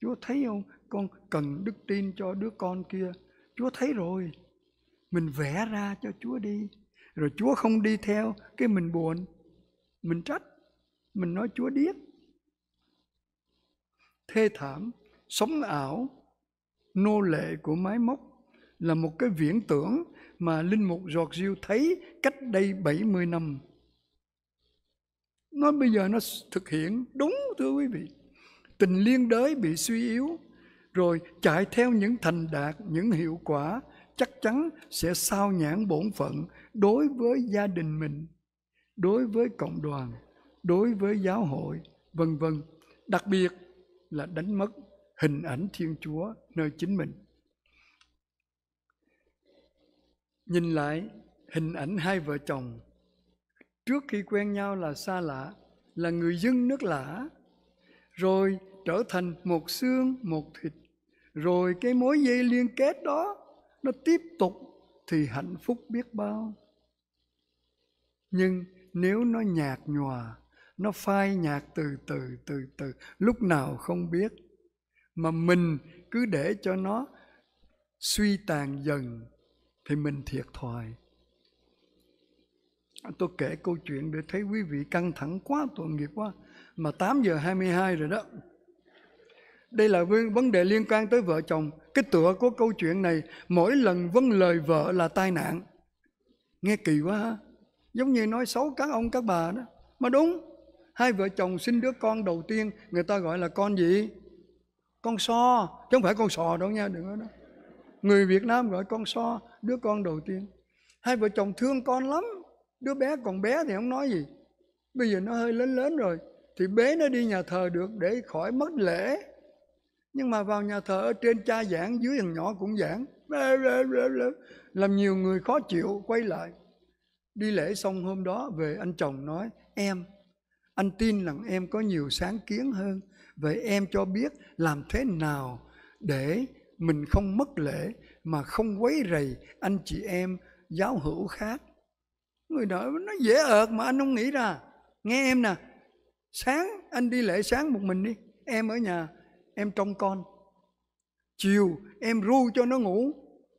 chúa thấy không con cần đức tin cho đứa con kia chúa thấy rồi mình vẽ ra cho chúa đi rồi chúa không đi theo cái mình buồn mình trách mình nói chúa điếc thê thảm sống ảo nô lệ của máy móc là một cái viễn tưởng mà linh mục giọt diêu thấy cách đây 70 năm nó bây giờ nó thực hiện đúng thưa quý vị tình liên đới bị suy yếu rồi chạy theo những thành đạt những hiệu quả chắc chắn sẽ sao nhãn bổn phận đối với gia đình mình đối với cộng đoàn đối với giáo hội vân vân đặc biệt là đánh mất hình ảnh Thiên Chúa nơi chính mình. Nhìn lại hình ảnh hai vợ chồng trước khi quen nhau là xa lạ, là người dân nước lạ, rồi trở thành một xương, một thịt, rồi cái mối dây liên kết đó nó tiếp tục thì hạnh phúc biết bao. Nhưng nếu nó nhạt nhòa, nó phai nhạt từ từ từ từ, lúc nào không biết mà mình cứ để cho nó suy tàn dần thì mình thiệt thòi tôi kể câu chuyện để thấy quý vị căng thẳng quá tội nghiệp quá mà 8 giờ 22 rồi đó đây là vâng, vấn đề liên quan tới vợ chồng cái tựa của câu chuyện này mỗi lần vâng lời vợ là tai nạn nghe kỳ quá ha giống như nói xấu các ông các bà đó mà đúng hai vợ chồng sinh đứa con đầu tiên người ta gọi là con gì con so chứ không phải con sò đâu nha đừng nói đó người việt nam gọi con so đứa con đầu tiên hai vợ chồng thương con lắm đứa bé còn bé thì không nói gì bây giờ nó hơi lớn lớn rồi thì bế nó đi nhà thờ được để khỏi mất lễ nhưng mà vào nhà thờ ở trên cha giảng dưới thằng nhỏ cũng giảng làm nhiều người khó chịu quay lại đi lễ xong hôm đó về anh chồng nói em anh tin rằng em có nhiều sáng kiến hơn vậy em cho biết làm thế nào để mình không mất lễ mà không quấy rầy anh chị em giáo hữu khác người đó nó dễ ợt mà anh không nghĩ ra nghe em nè sáng anh đi lễ sáng một mình đi em ở nhà em trông con chiều em ru cho nó ngủ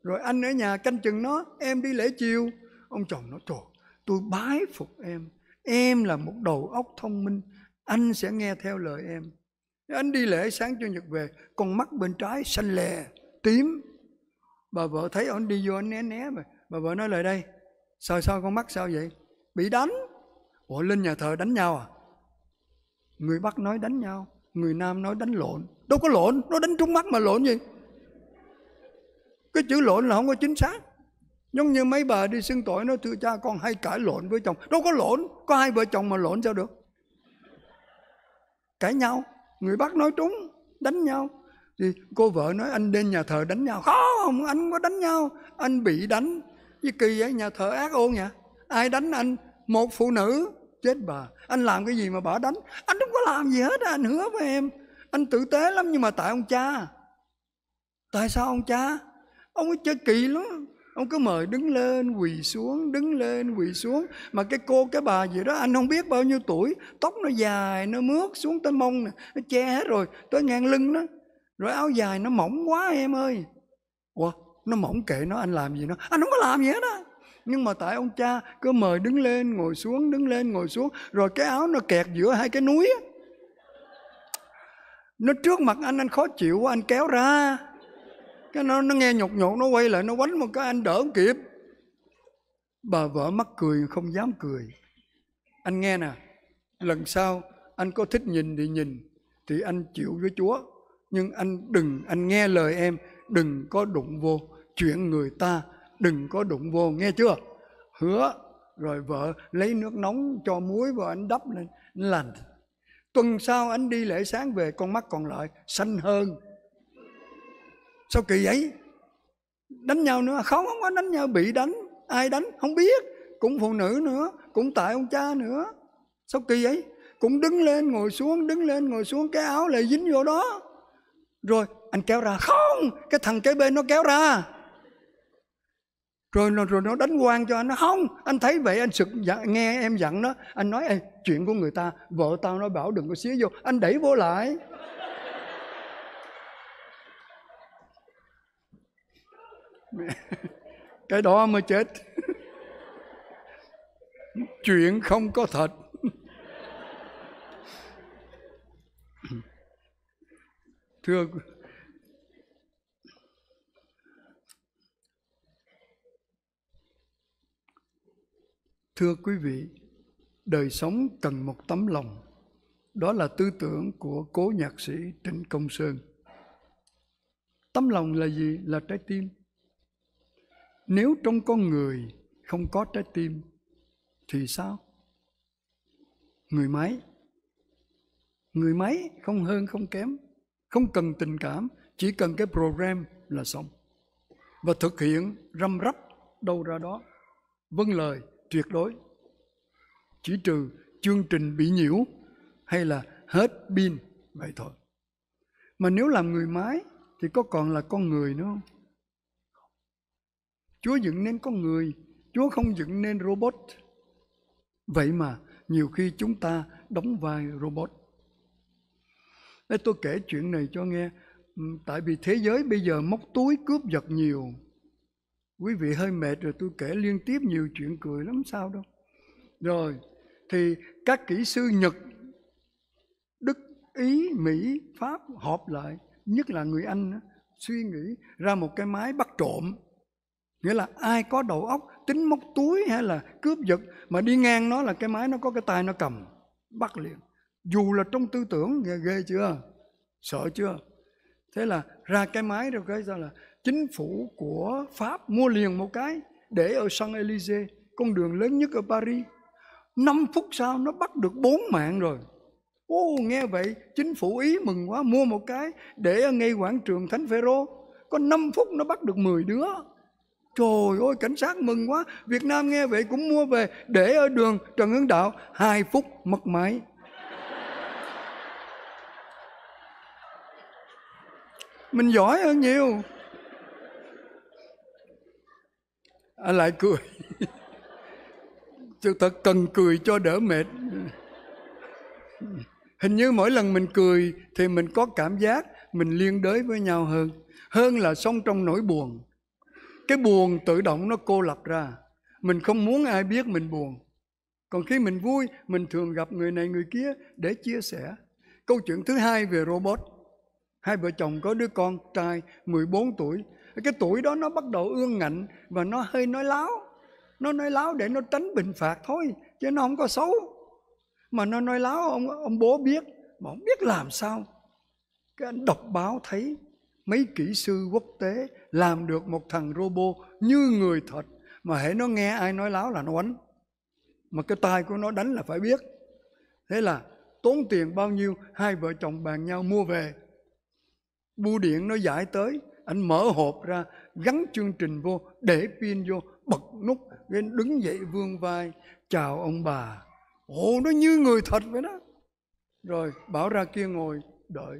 rồi anh ở nhà canh chừng nó em đi lễ chiều ông chồng nó trời tôi bái phục em em là một đầu óc thông minh anh sẽ nghe theo lời em anh đi lễ sáng chủ nhật về con mắt bên trái xanh lè tím bà vợ thấy ông đi vô anh né né mà bà vợ nói lại đây sao sao con mắt sao vậy bị đánh Ủa lên nhà thờ đánh nhau à người bắc nói đánh nhau người nam nói đánh lộn đâu có lộn nó đánh trúng mắt mà lộn gì cái chữ lộn là không có chính xác giống như mấy bà đi xưng tội nói thưa cha con hay cãi lộn với chồng đâu có lộn có hai vợ chồng mà lộn sao được cãi nhau người bác nói trúng đánh nhau thì cô vợ nói anh đến nhà thờ đánh nhau không anh có đánh nhau anh bị đánh với kỳ vậy nhà thờ ác ôn nhỉ ai đánh anh một phụ nữ chết bà anh làm cái gì mà bà đánh anh không có làm gì hết anh hứa với em anh tử tế lắm nhưng mà tại ông cha tại sao ông cha ông ấy chơi kỳ lắm ông cứ mời đứng lên quỳ xuống đứng lên quỳ xuống mà cái cô cái bà gì đó anh không biết bao nhiêu tuổi tóc nó dài nó mướt xuống tới mông nè nó che hết rồi tới ngang lưng đó rồi áo dài nó mỏng quá em ơi ủa nó mỏng kệ nó anh làm gì nó anh không có làm gì hết á nhưng mà tại ông cha cứ mời đứng lên ngồi xuống đứng lên ngồi xuống rồi cái áo nó kẹt giữa hai cái núi nó trước mặt anh anh khó chịu quá anh kéo ra cái nó nó nghe nhột nhột nó quay lại nó quánh một cái anh đỡ không kịp bà vợ mắc cười không dám cười anh nghe nè lần sau anh có thích nhìn thì nhìn thì anh chịu với chúa nhưng anh đừng anh nghe lời em đừng có đụng vô chuyện người ta đừng có đụng vô nghe chưa hứa rồi vợ lấy nước nóng cho muối vào anh đắp lên lành tuần sau anh đi lễ sáng về con mắt còn lại xanh hơn sao kỳ vậy đánh nhau nữa không không có đánh nhau bị đánh ai đánh không biết cũng phụ nữ nữa cũng tại ông cha nữa sao kỳ vậy cũng đứng lên ngồi xuống đứng lên ngồi xuống cái áo lại dính vô đó rồi anh kéo ra không cái thằng kế bên nó kéo ra rồi, rồi, rồi nó đánh quan cho anh nó không anh thấy vậy anh sực dạ, nghe em dặn nó anh nói Ê, chuyện của người ta vợ tao nó bảo đừng có xía vô anh đẩy vô lại *laughs* cái đó mới chết chuyện không có thật *laughs* thưa thưa quý vị đời sống cần một tấm lòng đó là tư tưởng của cố nhạc sĩ trịnh công sơn tấm lòng là gì là trái tim nếu trong con người không có trái tim thì sao người máy người máy không hơn không kém không cần tình cảm chỉ cần cái program là xong và thực hiện răm rắp đâu ra đó vâng lời tuyệt đối chỉ trừ chương trình bị nhiễu hay là hết pin vậy thôi mà nếu làm người máy thì có còn là con người nữa không Chúa dựng nên con người, Chúa không dựng nên robot. Vậy mà nhiều khi chúng ta đóng vai robot. Để tôi kể chuyện này cho nghe, ừ, tại vì thế giới bây giờ móc túi cướp giật nhiều. Quý vị hơi mệt rồi tôi kể liên tiếp nhiều chuyện cười lắm sao đâu. Rồi, thì các kỹ sư Nhật, Đức, Ý, Mỹ, Pháp họp lại, nhất là người Anh, suy nghĩ ra một cái máy bắt trộm nghĩa là ai có đầu óc tính móc túi hay là cướp giật mà đi ngang nó là cái máy nó có cái tay nó cầm bắt liền dù là trong tư tưởng ghê, ghê chưa sợ chưa thế là ra cái máy rồi cái sao là chính phủ của pháp mua liền một cái để ở sân Elysee con đường lớn nhất ở Paris 5 phút sau nó bắt được bốn mạng rồi Ô nghe vậy chính phủ Ý mừng quá mua một cái để ở ngay quảng trường Thánh Phêrô có 5 phút nó bắt được 10 đứa Trời ơi cảnh sát mừng quá Việt Nam nghe vậy cũng mua về Để ở đường Trần Hưng Đạo hai phút mất máy Mình giỏi hơn nhiều Anh à, Lại cười Sự thật cần cười cho đỡ mệt Hình như mỗi lần mình cười Thì mình có cảm giác Mình liên đới với nhau hơn Hơn là sống trong nỗi buồn cái buồn tự động nó cô lập ra mình không muốn ai biết mình buồn còn khi mình vui mình thường gặp người này người kia để chia sẻ câu chuyện thứ hai về robot hai vợ chồng có đứa con trai 14 tuổi cái tuổi đó nó bắt đầu ương ngạnh và nó hơi nói láo nó nói láo để nó tránh bình phạt thôi chứ nó không có xấu mà nó nói láo ông ông bố biết mà không biết làm sao cái anh đọc báo thấy mấy kỹ sư quốc tế làm được một thằng robot như người thật mà hãy nó nghe ai nói láo là nó đánh mà cái tai của nó đánh là phải biết thế là tốn tiền bao nhiêu hai vợ chồng bàn nhau mua về bưu điện nó giải tới anh mở hộp ra gắn chương trình vô để pin vô bật nút lên đứng dậy vương vai chào ông bà ồ nó như người thật vậy đó rồi bảo ra kia ngồi đợi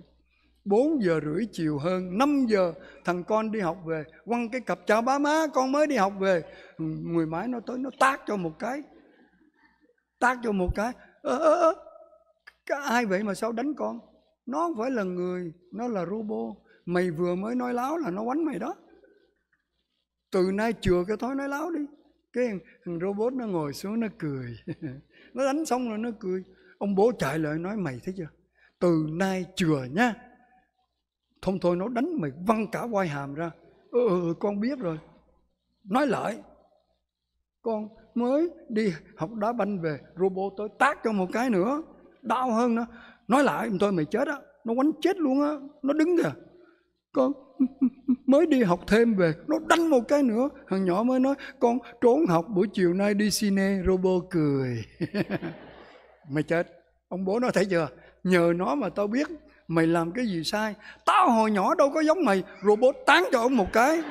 4 giờ rưỡi chiều hơn 5 giờ thằng con đi học về quăng cái cặp chào ba má con mới đi học về ừ, người máy nó tới nó tác cho một cái tác cho một cái ơ ơ ơ ai vậy mà sao đánh con nó không phải là người nó là robot mày vừa mới nói láo là nó quánh mày đó từ nay chừa cái thói nói láo đi cái thằng robot nó ngồi xuống nó cười *laughs* nó đánh xong rồi nó cười ông bố chạy lại nói mày thấy chưa từ nay chừa nhá không thôi nó đánh mày văng cả quai hàm ra. Ừ, ừ, ừ con biết rồi. Nói lại. Con mới đi học đá banh về. robot tới tác cho một cái nữa. Đau hơn nữa. Nói lại tôi mày chết á. Nó quánh chết luôn á. Nó đứng kìa. Con *laughs* mới đi học thêm về nó đánh một cái nữa thằng nhỏ mới nói con trốn học buổi chiều nay đi cine robo cười *laughs* mày chết ông bố nó thấy chưa nhờ nó mà tao biết mày làm cái gì sai tao hồi nhỏ đâu có giống mày robot tán cho ông một cái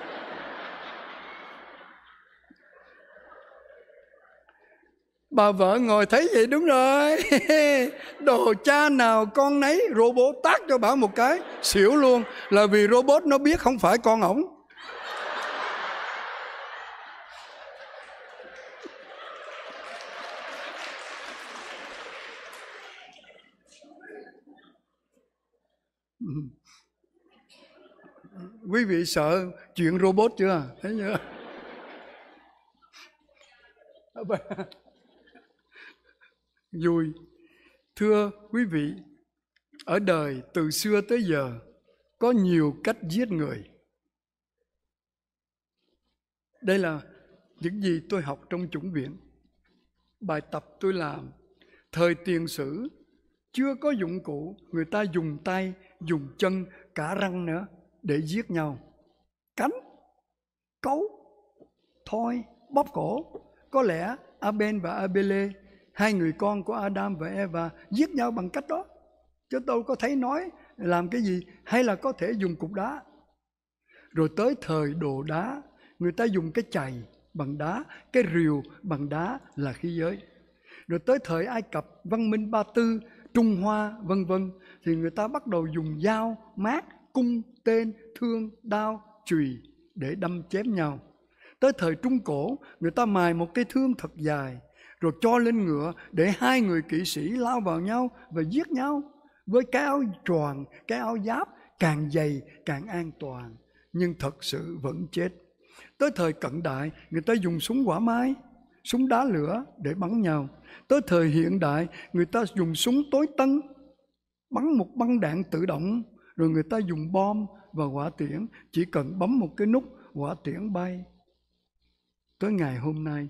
bà vợ ngồi thấy vậy đúng rồi *laughs* đồ cha nào con nấy robot tát cho bảo một cái xỉu luôn là vì robot nó biết không phải con ổng quý vị sợ chuyện robot chưa thấy chưa *laughs* vui thưa quý vị ở đời từ xưa tới giờ có nhiều cách giết người đây là những gì tôi học trong chủng viện bài tập tôi làm thời tiền sử chưa có dụng cụ người ta dùng tay dùng chân cả răng nữa để giết nhau cánh cấu thoi bóp cổ có lẽ Aben và Abele hai người con của Adam và Eva giết nhau bằng cách đó chứ tôi có thấy nói làm cái gì hay là có thể dùng cục đá rồi tới thời đồ đá người ta dùng cái chày bằng đá cái rìu bằng đá là khí giới rồi tới thời Ai Cập văn minh Ba Tư Trung Hoa vân vân thì người ta bắt đầu dùng dao, mát, cung, tên, thương, đao, chùy để đâm chém nhau. Tới thời Trung Cổ, người ta mài một cây thương thật dài, rồi cho lên ngựa để hai người kỵ sĩ lao vào nhau và giết nhau. Với cái áo tròn, cái áo giáp càng dày càng an toàn, nhưng thật sự vẫn chết. Tới thời cận đại, người ta dùng súng quả mái, súng đá lửa để bắn nhau. Tới thời hiện đại, người ta dùng súng tối tân bắn một băng đạn tự động rồi người ta dùng bom và quả tiễn chỉ cần bấm một cái nút quả tiễn bay tới ngày hôm nay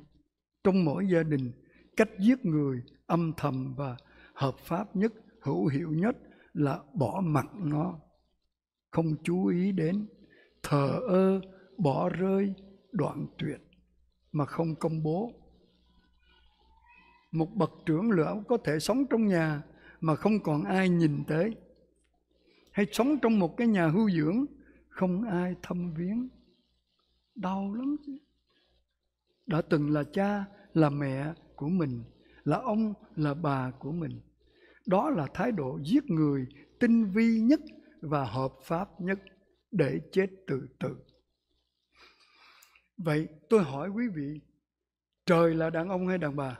trong mỗi gia đình cách giết người âm thầm và hợp pháp nhất hữu hiệu nhất là bỏ mặt nó không chú ý đến thờ ơ bỏ rơi đoạn tuyệt mà không công bố một bậc trưởng lão có thể sống trong nhà mà không còn ai nhìn tới hay sống trong một cái nhà hưu dưỡng không ai thăm viếng đau lắm chứ đã từng là cha là mẹ của mình là ông là bà của mình đó là thái độ giết người tinh vi nhất và hợp pháp nhất để chết tự tử vậy tôi hỏi quý vị trời là đàn ông hay đàn bà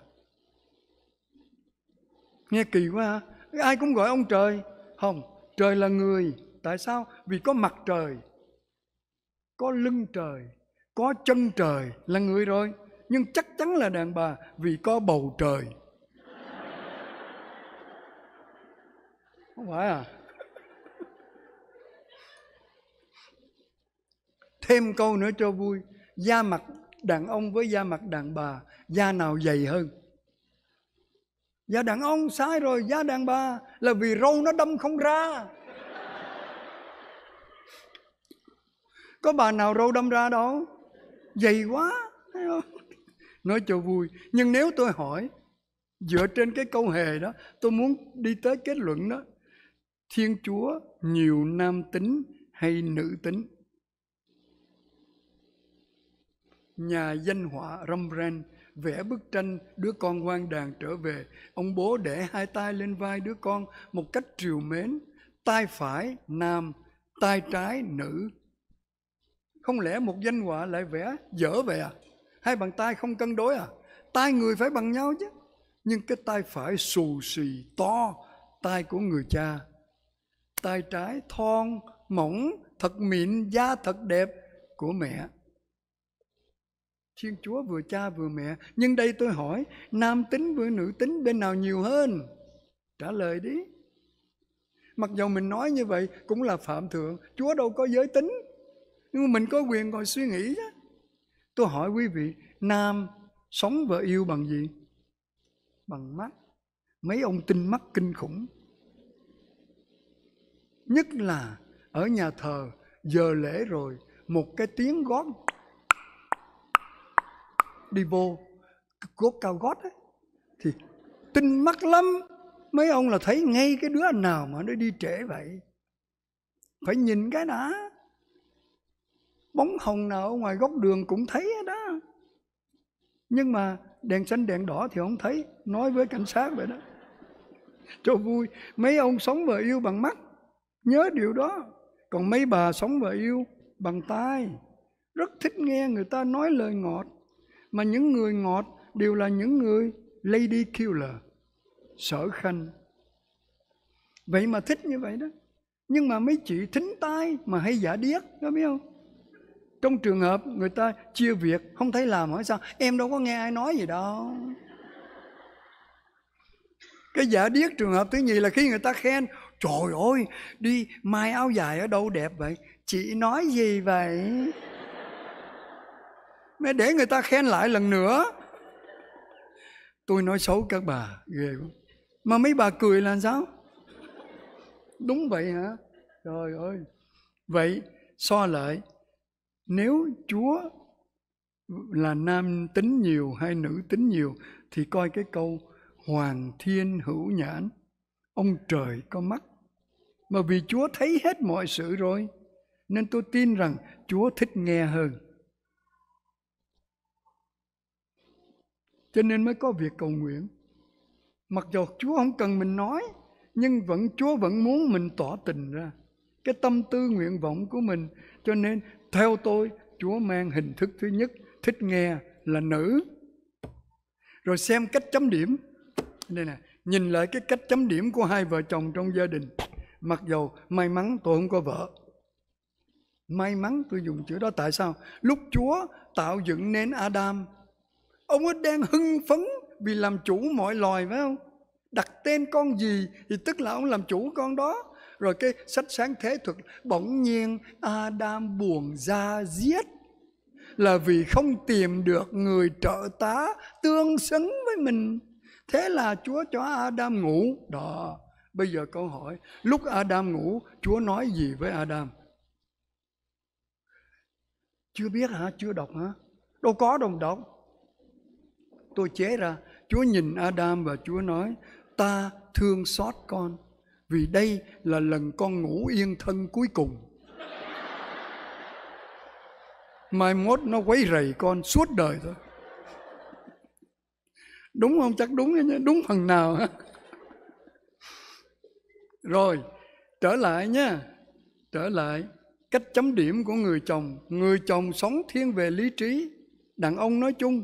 nghe kỳ quá ha ai cũng gọi ông trời không trời là người tại sao vì có mặt trời có lưng trời có chân trời là người rồi nhưng chắc chắn là đàn bà vì có bầu trời không phải à thêm câu nữa cho vui da mặt đàn ông với da mặt đàn bà da nào dày hơn Dạ đàn ông sai rồi Dạ đàn bà Là vì râu nó đâm không ra Có bà nào râu đâm ra đâu Dày quá Nói cho vui Nhưng nếu tôi hỏi Dựa trên cái câu hề đó Tôi muốn đi tới kết luận đó Thiên Chúa nhiều nam tính hay nữ tính Nhà danh họa Rembrandt vẽ bức tranh đứa con hoang đàn trở về. Ông bố để hai tay lên vai đứa con một cách triều mến, tay phải nam, tay trái nữ. Không lẽ một danh họa lại vẽ dở về à? Hai bàn tay không cân đối à? Tay người phải bằng nhau chứ. Nhưng cái tay phải xù xì to, tay của người cha. Tay trái thon, mỏng, thật mịn, da thật đẹp của mẹ Thiên Chúa vừa cha vừa mẹ. Nhưng đây tôi hỏi, nam tính với nữ tính bên nào nhiều hơn? Trả lời đi. Mặc dù mình nói như vậy cũng là phạm thượng, Chúa đâu có giới tính. Nhưng mà mình có quyền ngồi suy nghĩ đó. Tôi hỏi quý vị, nam sống và yêu bằng gì? Bằng mắt. Mấy ông tin mắt kinh khủng. Nhất là ở nhà thờ, giờ lễ rồi, một cái tiếng gót đi vô cốt cao gót ấy, thì tinh mắt lắm mấy ông là thấy ngay cái đứa anh nào mà nó đi trễ vậy phải nhìn cái đã bóng hồng nào ở ngoài góc đường cũng thấy đó nhưng mà đèn xanh đèn đỏ thì không thấy nói với cảnh sát vậy đó cho vui mấy ông sống và yêu bằng mắt nhớ điều đó còn mấy bà sống và yêu bằng tai rất thích nghe người ta nói lời ngọt mà những người ngọt đều là những người lady killer, sở khanh. Vậy mà thích như vậy đó. Nhưng mà mấy chị thính tai mà hay giả điếc, có biết không? Trong trường hợp người ta chia việc không thấy làm hỏi sao, em đâu có nghe ai nói gì đâu. Cái giả điếc trường hợp thứ nhì là khi người ta khen, trời ơi, đi mai áo dài ở đâu đẹp vậy? Chị nói gì vậy? mẹ để người ta khen lại lần nữa tôi nói xấu các bà ghê quá mà mấy bà cười là sao đúng vậy hả trời ơi vậy so lại nếu chúa là nam tính nhiều hay nữ tính nhiều thì coi cái câu hoàng thiên hữu nhãn ông trời có mắt mà vì chúa thấy hết mọi sự rồi nên tôi tin rằng chúa thích nghe hơn cho nên mới có việc cầu nguyện mặc dù chúa không cần mình nói nhưng vẫn chúa vẫn muốn mình tỏ tình ra cái tâm tư nguyện vọng của mình cho nên theo tôi chúa mang hình thức thứ nhất thích nghe là nữ rồi xem cách chấm điểm đây nè nhìn lại cái cách chấm điểm của hai vợ chồng trong gia đình mặc dầu may mắn tôi không có vợ may mắn tôi dùng chữ đó tại sao lúc chúa tạo dựng nên adam Ông ấy đang hưng phấn vì làm chủ mọi loài phải không? Đặt tên con gì thì tức là ông làm chủ con đó. Rồi cái sách sáng thế thuật bỗng nhiên Adam buồn ra giết là vì không tìm được người trợ tá tương xứng với mình. Thế là Chúa cho Adam ngủ. Đó, bây giờ câu hỏi, lúc Adam ngủ, Chúa nói gì với Adam? Chưa biết hả? Chưa đọc hả? Đâu có đồng đọc tôi chế ra. Chúa nhìn Adam và Chúa nói, ta thương xót con vì đây là lần con ngủ yên thân cuối cùng. Mai mốt nó quấy rầy con suốt đời thôi. Đúng không? Chắc đúng nhé, đúng phần nào. Rồi, trở lại nha, trở lại. Cách chấm điểm của người chồng, người chồng sống thiên về lý trí, đàn ông nói chung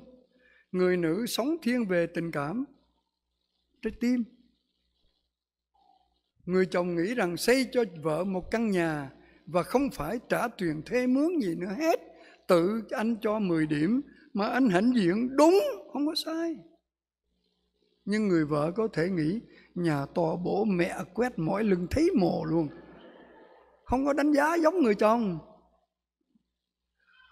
người nữ sống thiên về tình cảm trái tim người chồng nghĩ rằng xây cho vợ một căn nhà và không phải trả tiền thuê mướn gì nữa hết tự anh cho 10 điểm mà anh hãnh diện đúng không có sai nhưng người vợ có thể nghĩ nhà to bổ mẹ quét mỏi lưng thấy mồ luôn không có đánh giá giống người chồng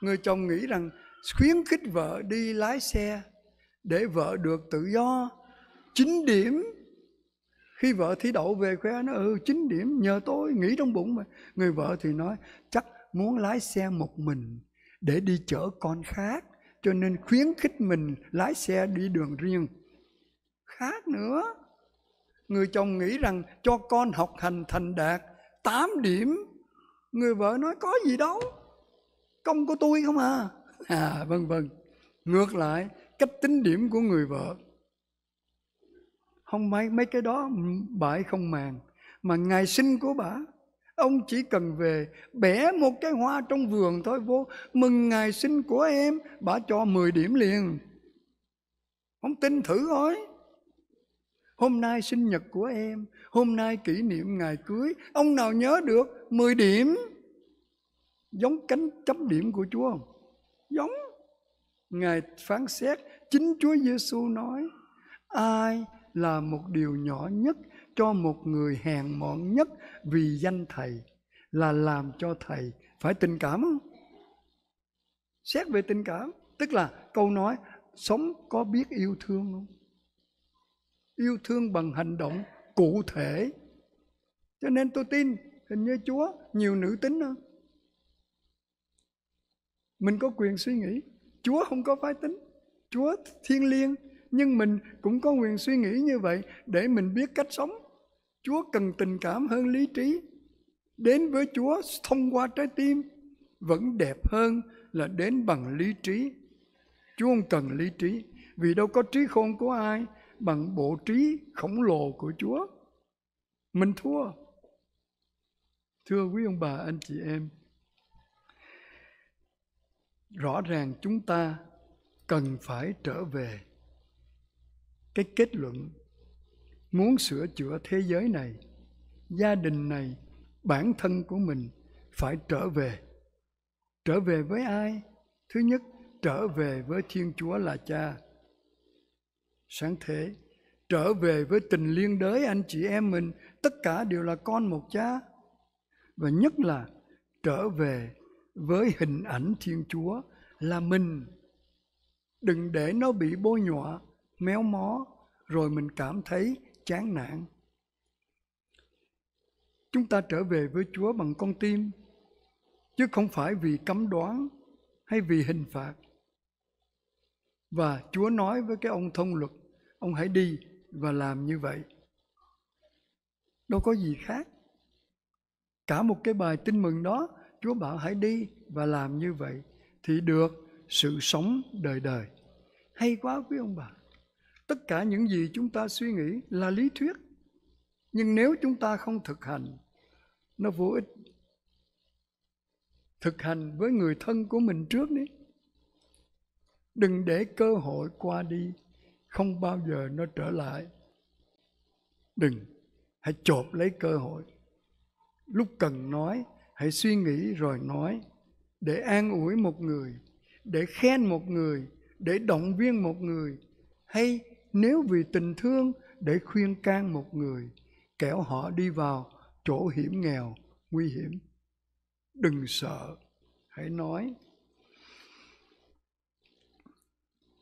người chồng nghĩ rằng khuyến khích vợ đi lái xe để vợ được tự do chín điểm khi vợ thi đậu về khoe nó ừ chín điểm nhờ tôi nghĩ trong bụng mà người vợ thì nói chắc muốn lái xe một mình để đi chở con khác cho nên khuyến khích mình lái xe đi đường riêng khác nữa người chồng nghĩ rằng cho con học hành thành đạt 8 điểm người vợ nói có gì đâu công của tôi không à à vân vân ngược lại cách tính điểm của người vợ không mấy mấy cái đó bà ấy không màng mà ngày sinh của bà ông chỉ cần về bẻ một cái hoa trong vườn thôi vô mừng ngày sinh của em bà cho 10 điểm liền không tin thử thôi hôm nay sinh nhật của em hôm nay kỷ niệm ngày cưới ông nào nhớ được 10 điểm giống cánh chấm điểm của chúa không giống ngài phán xét Chính Chúa Giêsu nói, ai là một điều nhỏ nhất cho một người hèn mọn nhất vì danh Thầy là làm cho Thầy phải tình cảm không? Xét về tình cảm, tức là câu nói sống có biết yêu thương không? Yêu thương bằng hành động cụ thể. Cho nên tôi tin hình như Chúa nhiều nữ tính hơn. Mình có quyền suy nghĩ, Chúa không có phái tính. Chúa thiên liêng nhưng mình cũng có quyền suy nghĩ như vậy để mình biết cách sống. Chúa cần tình cảm hơn lý trí. Đến với Chúa thông qua trái tim vẫn đẹp hơn là đến bằng lý trí. Chúa không cần lý trí vì đâu có trí khôn của ai bằng bộ trí khổng lồ của Chúa. Mình thua. Thưa quý ông bà, anh chị em, rõ ràng chúng ta cần phải trở về cái kết luận muốn sửa chữa thế giới này gia đình này bản thân của mình phải trở về trở về với ai thứ nhất trở về với thiên chúa là cha sáng thế trở về với tình liên đới anh chị em mình tất cả đều là con một cha và nhất là trở về với hình ảnh thiên chúa là mình đừng để nó bị bôi nhọ méo mó rồi mình cảm thấy chán nản chúng ta trở về với chúa bằng con tim chứ không phải vì cấm đoán hay vì hình phạt và chúa nói với cái ông thông luật ông hãy đi và làm như vậy đâu có gì khác cả một cái bài tin mừng đó chúa bảo hãy đi và làm như vậy thì được sự sống đời đời. Hay quá quý ông bà. Tất cả những gì chúng ta suy nghĩ là lý thuyết. Nhưng nếu chúng ta không thực hành, nó vô ích. Thực hành với người thân của mình trước đi. Đừng để cơ hội qua đi, không bao giờ nó trở lại. Đừng, hãy chộp lấy cơ hội. Lúc cần nói, hãy suy nghĩ rồi nói để an ủi một người để khen một người để động viên một người hay nếu vì tình thương để khuyên can một người kẻo họ đi vào chỗ hiểm nghèo nguy hiểm đừng sợ hãy nói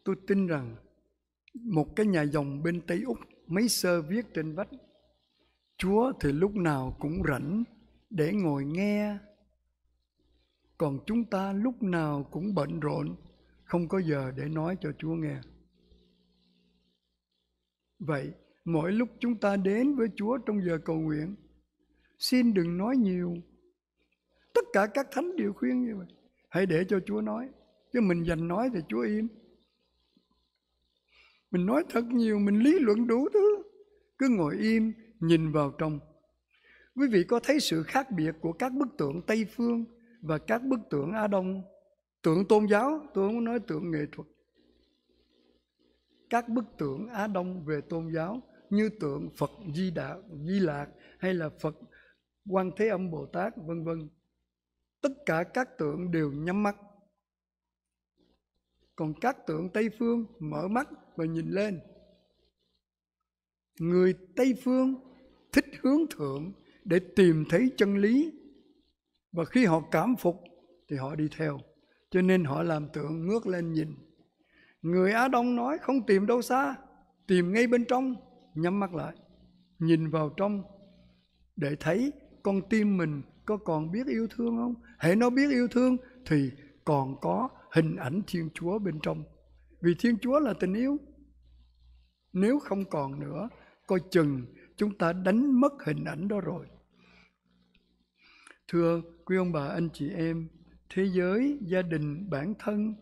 tôi tin rằng một cái nhà dòng bên tây úc mấy sơ viết trên vách chúa thì lúc nào cũng rảnh để ngồi nghe còn chúng ta lúc nào cũng bận rộn không có giờ để nói cho chúa nghe vậy mỗi lúc chúng ta đến với chúa trong giờ cầu nguyện xin đừng nói nhiều tất cả các thánh đều khuyên như vậy hãy để cho chúa nói chứ mình dành nói thì chúa im mình nói thật nhiều mình lý luận đủ thứ cứ ngồi im nhìn vào trong quý vị có thấy sự khác biệt của các bức tượng tây phương và các bức tượng Á Đông, tượng tôn giáo, tôi không nói tượng nghệ thuật. Các bức tượng Á Đông về tôn giáo như tượng Phật Di Đà, Di Lạc hay là Phật Quan Thế Âm Bồ Tát vân vân. Tất cả các tượng đều nhắm mắt. Còn các tượng Tây phương mở mắt và nhìn lên. Người Tây phương thích hướng thượng để tìm thấy chân lý và khi họ cảm phục thì họ đi theo cho nên họ làm tượng ngước lên nhìn người á đông nói không tìm đâu xa tìm ngay bên trong nhắm mắt lại nhìn vào trong để thấy con tim mình có còn biết yêu thương không hễ nó biết yêu thương thì còn có hình ảnh thiên chúa bên trong vì thiên chúa là tình yêu nếu không còn nữa coi chừng chúng ta đánh mất hình ảnh đó rồi Thưa quý ông bà, anh chị em, thế giới, gia đình, bản thân,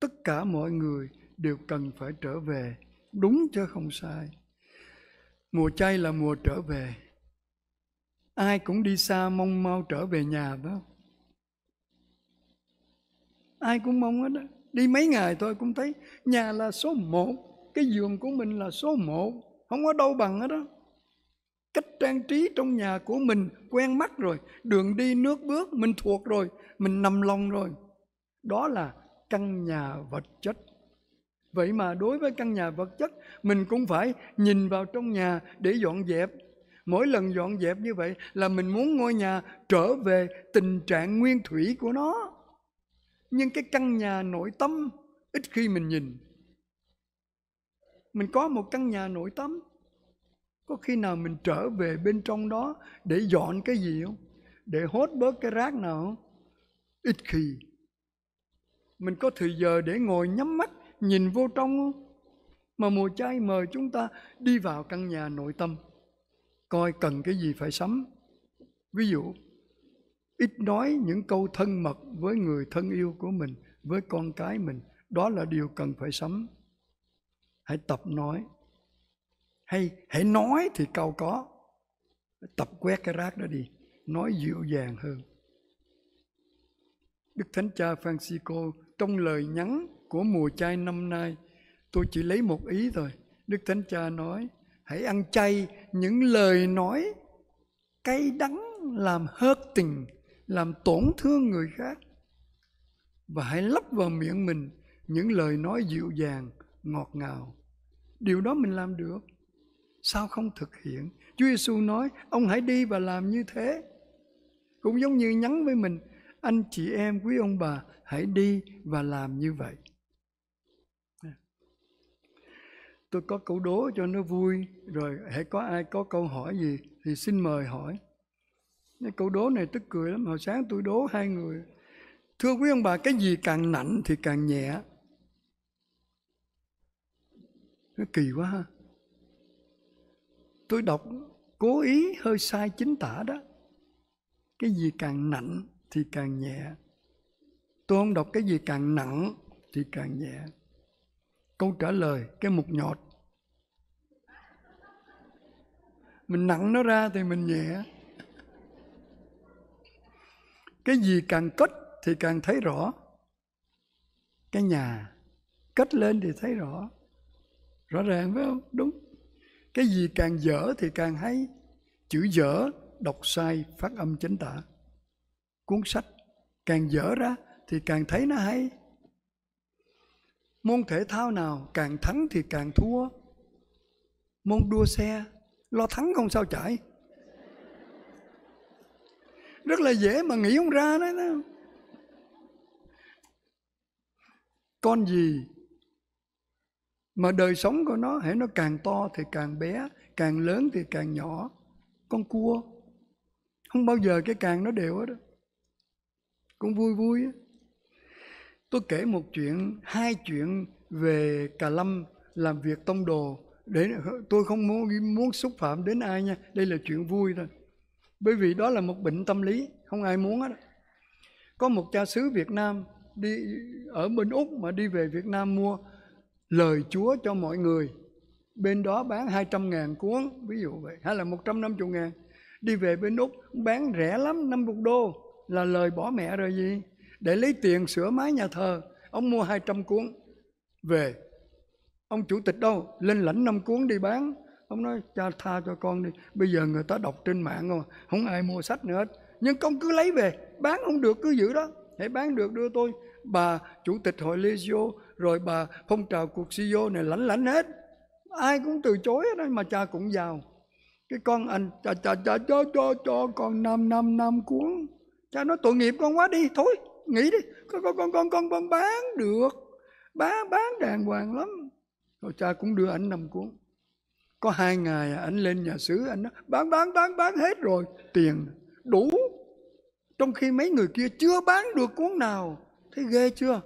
tất cả mọi người đều cần phải trở về, đúng chứ không sai. Mùa chay là mùa trở về. Ai cũng đi xa mong mau trở về nhà đó Ai cũng mong hết đó. Đi mấy ngày thôi cũng thấy nhà là số một, cái giường của mình là số một, không có đâu bằng hết đó cách trang trí trong nhà của mình quen mắt rồi đường đi nước bước mình thuộc rồi mình nằm lòng rồi đó là căn nhà vật chất vậy mà đối với căn nhà vật chất mình cũng phải nhìn vào trong nhà để dọn dẹp mỗi lần dọn dẹp như vậy là mình muốn ngôi nhà trở về tình trạng nguyên thủy của nó nhưng cái căn nhà nội tâm ít khi mình nhìn mình có một căn nhà nội tâm có khi nào mình trở về bên trong đó để dọn cái gì không để hốt bớt cái rác nào không ít khi mình có thời giờ để ngồi nhắm mắt nhìn vô trong không mà mùa chay mời chúng ta đi vào căn nhà nội tâm coi cần cái gì phải sắm ví dụ ít nói những câu thân mật với người thân yêu của mình với con cái mình đó là điều cần phải sắm hãy tập nói hay hãy nói thì câu có tập quét cái rác đó đi nói dịu dàng hơn đức thánh cha francisco trong lời nhắn của mùa chay năm nay tôi chỉ lấy một ý thôi đức thánh cha nói hãy ăn chay những lời nói cay đắng làm hớt tình làm tổn thương người khác và hãy lấp vào miệng mình những lời nói dịu dàng ngọt ngào điều đó mình làm được sao không thực hiện? Chúa Giêsu nói, ông hãy đi và làm như thế. Cũng giống như nhắn với mình, anh chị em, quý ông bà, hãy đi và làm như vậy. Tôi có câu đố cho nó vui, rồi hãy có ai có câu hỏi gì thì xin mời hỏi. Cái câu đố này tức cười lắm, hồi sáng tôi đố hai người. Thưa quý ông bà, cái gì càng nặng thì càng nhẹ. Nó kỳ quá ha tôi đọc cố ý hơi sai chính tả đó cái gì càng nặng thì càng nhẹ tôi không đọc cái gì càng nặng thì càng nhẹ câu trả lời cái mục nhọt mình nặng nó ra thì mình nhẹ cái gì càng cất thì càng thấy rõ cái nhà cất lên thì thấy rõ rõ ràng phải không đúng cái gì càng dở thì càng hay chữ dở đọc sai phát âm chánh tả cuốn sách càng dở ra thì càng thấy nó hay môn thể thao nào càng thắng thì càng thua môn đua xe lo thắng không sao chạy rất là dễ mà nghĩ không ra đấy đó con gì mà đời sống của nó hãy nó càng to thì càng bé càng lớn thì càng nhỏ con cua không bao giờ cái càng nó đều hết đó cũng vui vui tôi kể một chuyện hai chuyện về cà lâm làm việc tông đồ để tôi không muốn muốn xúc phạm đến ai nha đây là chuyện vui thôi bởi vì đó là một bệnh tâm lý không ai muốn hết có một cha xứ việt nam đi ở bên úc mà đi về việt nam mua lời Chúa cho mọi người. Bên đó bán 200 ngàn cuốn, ví dụ vậy, hay là 150 ngàn. Đi về bên Úc bán rẻ lắm, 50 đô là lời bỏ mẹ rồi gì. Để lấy tiền sửa mái nhà thờ, ông mua 200 cuốn về. Ông chủ tịch đâu, lên lãnh năm cuốn đi bán. Ông nói, cha tha cho con đi, bây giờ người ta đọc trên mạng rồi không ai mua sách nữa hết. Nhưng con cứ lấy về, bán không được cứ giữ đó, hãy bán được đưa tôi. Bà chủ tịch hội Legio rồi bà phong trào cuộc si vô này lãnh lãnh hết ai cũng từ chối hết mà cha cũng giàu cái con anh cha cha cha cho cho cho con năm năm năm cuốn cha nói tội nghiệp con quá đi thôi nghỉ đi con con con con con, con bán được bán bán đàng hoàng lắm rồi cha cũng đưa ảnh năm cuốn có hai ngày ảnh lên nhà xứ anh nói bán bán bán bán hết rồi tiền đủ trong khi mấy người kia chưa bán được cuốn nào thấy ghê chưa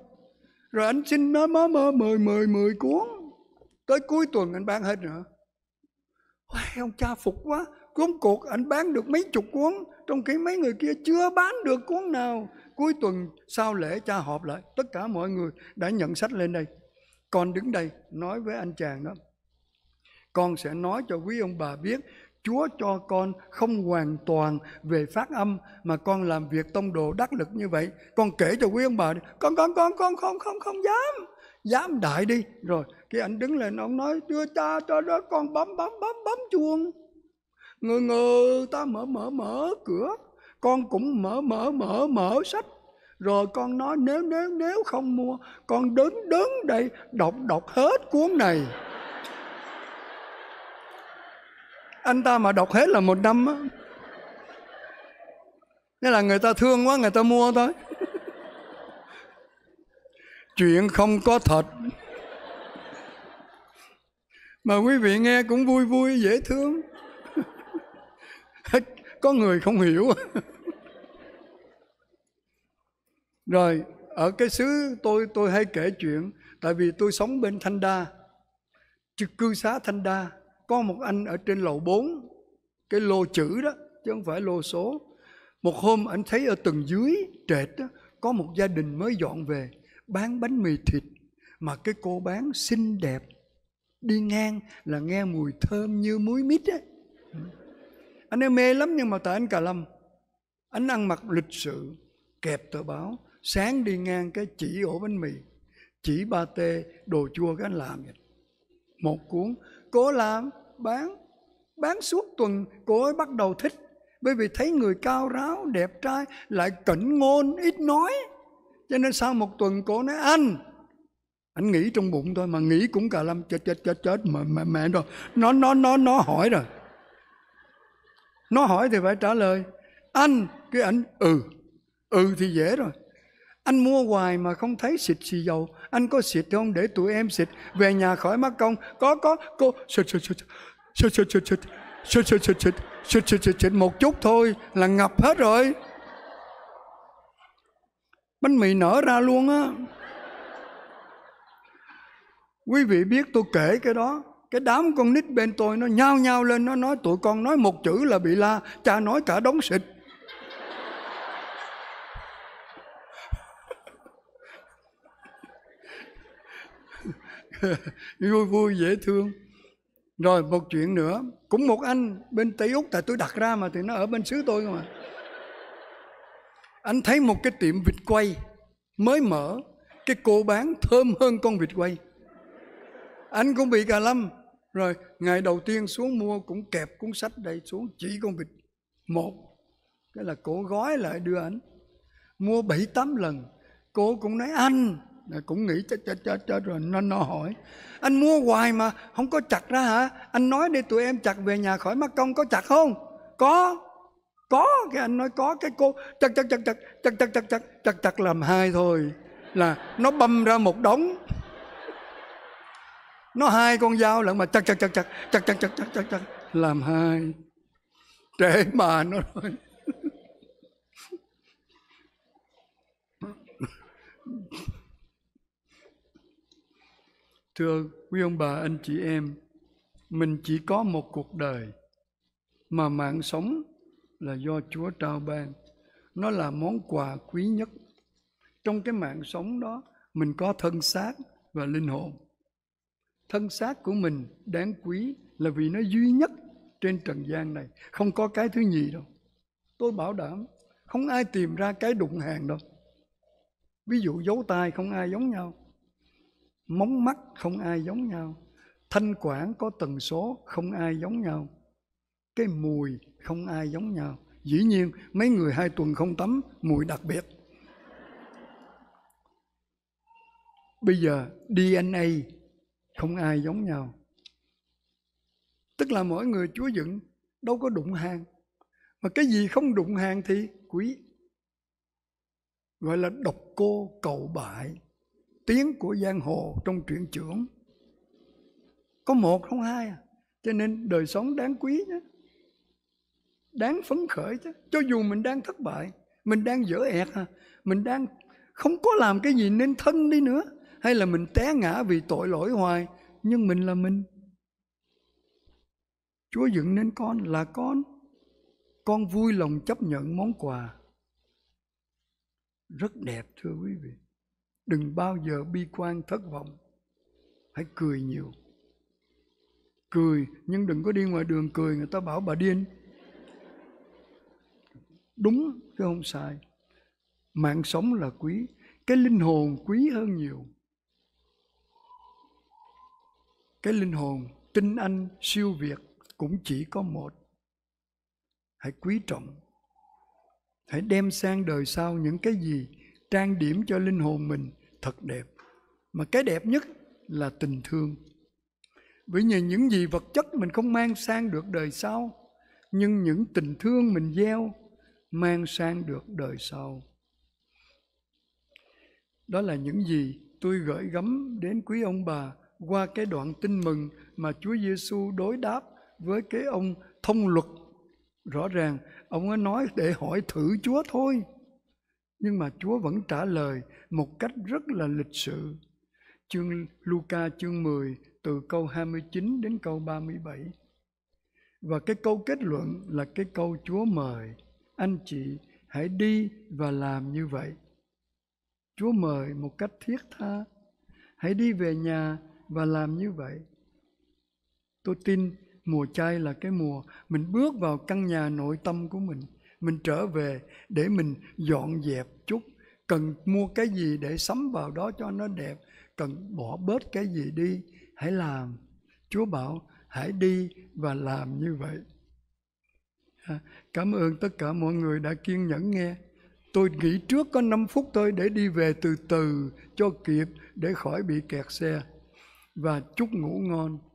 rồi anh xin nó mơ mơ mười mười mười cuốn tới cuối tuần anh bán hết nữa Ôi, ông cha phục quá cuốn cuộc anh bán được mấy chục cuốn trong khi mấy người kia chưa bán được cuốn nào cuối tuần sau lễ cha họp lại tất cả mọi người đã nhận sách lên đây con đứng đây nói với anh chàng đó con sẽ nói cho quý ông bà biết Chúa cho con không hoàn toàn về phát âm mà con làm việc tông đồ đắc lực như vậy. Con kể cho quý ông bà đi, con con con con không không không dám, dám đại đi. Rồi cái anh đứng lên ông nói đưa cha cho đó con bấm bấm bấm bấm chuông. Ngờ ngờ ta mở mở mở cửa, con cũng mở mở mở mở sách. Rồi con nói nếu nếu nếu không mua, con đứng đứng đây đọc đọc hết cuốn này. anh ta mà đọc hết là một năm á nghĩa là người ta thương quá người ta mua thôi chuyện không có thật mà quý vị nghe cũng vui vui dễ thương *laughs* có người không hiểu rồi ở cái xứ tôi tôi hay kể chuyện tại vì tôi sống bên thanh đa cư xá thanh đa có một anh ở trên lầu 4 cái lô chữ đó chứ không phải lô số một hôm anh thấy ở tầng dưới trệt đó, có một gia đình mới dọn về bán bánh mì thịt mà cái cô bán xinh đẹp đi ngang là nghe mùi thơm như muối mít á anh ấy mê lắm nhưng mà tại anh cà lâm anh ăn mặc lịch sự kẹp tờ báo sáng đi ngang cái chỉ ổ bánh mì chỉ ba tê đồ chua cái anh làm vậy một cuốn cô làm bán bán suốt tuần cô ấy bắt đầu thích bởi vì thấy người cao ráo đẹp trai lại cẩn ngôn ít nói cho nên sau một tuần cô nói anh anh nghĩ trong bụng thôi mà nghĩ cũng cả lâm chết chết chết chết mà mẹ mẹ rồi nó nó nó nó hỏi rồi nó hỏi thì phải trả lời anh cái ảnh ừ ừ thì dễ rồi anh mua hoài mà không thấy xịt xì dầu anh có xịt không để tụi em xịt về nhà khỏi mắc công có có cô xịt xịt xịt xịt xịt xịt xịt xịt xịt xịt xịt xịt xịt xịt xịt một chút thôi là ngập hết rồi bánh mì nở ra luôn á quý vị biết tôi kể cái đó cái đám con nít bên tôi nó nhao nhao lên nó nói tụi con nói một chữ là bị la cha nói cả đống xịt *laughs* vui vui dễ thương rồi một chuyện nữa cũng một anh bên tây úc tại tôi đặt ra mà thì nó ở bên xứ tôi mà anh thấy một cái tiệm vịt quay mới mở cái cô bán thơm hơn con vịt quay anh cũng bị cà lâm rồi ngày đầu tiên xuống mua cũng kẹp cuốn sách đây xuống chỉ con vịt một cái là cổ gói lại đưa anh mua bảy tám lần cô cũng nói anh cũng nghĩ chết chết chết chết rồi nó nó hỏi anh mua hoài mà không có chặt ra hả anh nói để tụi em chặt về nhà khỏi mắc công có chặt không có có cái anh nói có cái cô chặt chặt chặt chặt chặt chặt chặt chặt chặt chặt làm hai thôi là nó băm ra một đống nó hai con dao lận mà chặt chặt chặt chặt chặt chặt chặt chặt chặt chặt làm hai trễ mà nó rồi Thưa quý ông bà, anh chị em, mình chỉ có một cuộc đời mà mạng sống là do Chúa trao ban. Nó là món quà quý nhất. Trong cái mạng sống đó, mình có thân xác và linh hồn. Thân xác của mình đáng quý là vì nó duy nhất trên trần gian này. Không có cái thứ nhì đâu. Tôi bảo đảm, không ai tìm ra cái đụng hàng đâu. Ví dụ dấu tay không ai giống nhau móng mắt không ai giống nhau thanh quản có tần số không ai giống nhau cái mùi không ai giống nhau dĩ nhiên mấy người hai tuần không tắm mùi đặc biệt bây giờ dna không ai giống nhau tức là mỗi người chúa dựng đâu có đụng hàng mà cái gì không đụng hàng thì quý, gọi là độc cô cầu bại tiếng của giang hồ trong truyện trưởng có một không hai à cho nên đời sống đáng quý nhé đáng phấn khởi chứ cho dù mình đang thất bại mình đang dở ẹt à mình đang không có làm cái gì nên thân đi nữa hay là mình té ngã vì tội lỗi hoài nhưng mình là mình chúa dựng nên con là con con vui lòng chấp nhận món quà rất đẹp thưa quý vị đừng bao giờ bi quan thất vọng hãy cười nhiều cười nhưng đừng có đi ngoài đường cười người ta bảo bà điên đúng chứ không sai mạng sống là quý cái linh hồn quý hơn nhiều cái linh hồn tinh anh siêu việt cũng chỉ có một hãy quý trọng hãy đem sang đời sau những cái gì trang điểm cho linh hồn mình thật đẹp mà cái đẹp nhất là tình thương bởi vì những gì vật chất mình không mang sang được đời sau nhưng những tình thương mình gieo mang sang được đời sau đó là những gì tôi gửi gắm đến quý ông bà qua cái đoạn tin mừng mà Chúa Giêsu đối đáp với cái ông thông luật rõ ràng ông ấy nói để hỏi thử Chúa thôi nhưng mà Chúa vẫn trả lời một cách rất là lịch sự. Chương Luca chương 10 từ câu 29 đến câu 37. Và cái câu kết luận là cái câu Chúa mời anh chị hãy đi và làm như vậy. Chúa mời một cách thiết tha, hãy đi về nhà và làm như vậy. Tôi tin mùa chay là cái mùa mình bước vào căn nhà nội tâm của mình mình trở về để mình dọn dẹp chút cần mua cái gì để sắm vào đó cho nó đẹp cần bỏ bớt cái gì đi hãy làm chúa bảo hãy đi và làm như vậy à, cảm ơn tất cả mọi người đã kiên nhẫn nghe tôi nghĩ trước có 5 phút thôi để đi về từ từ cho kịp để khỏi bị kẹt xe và chúc ngủ ngon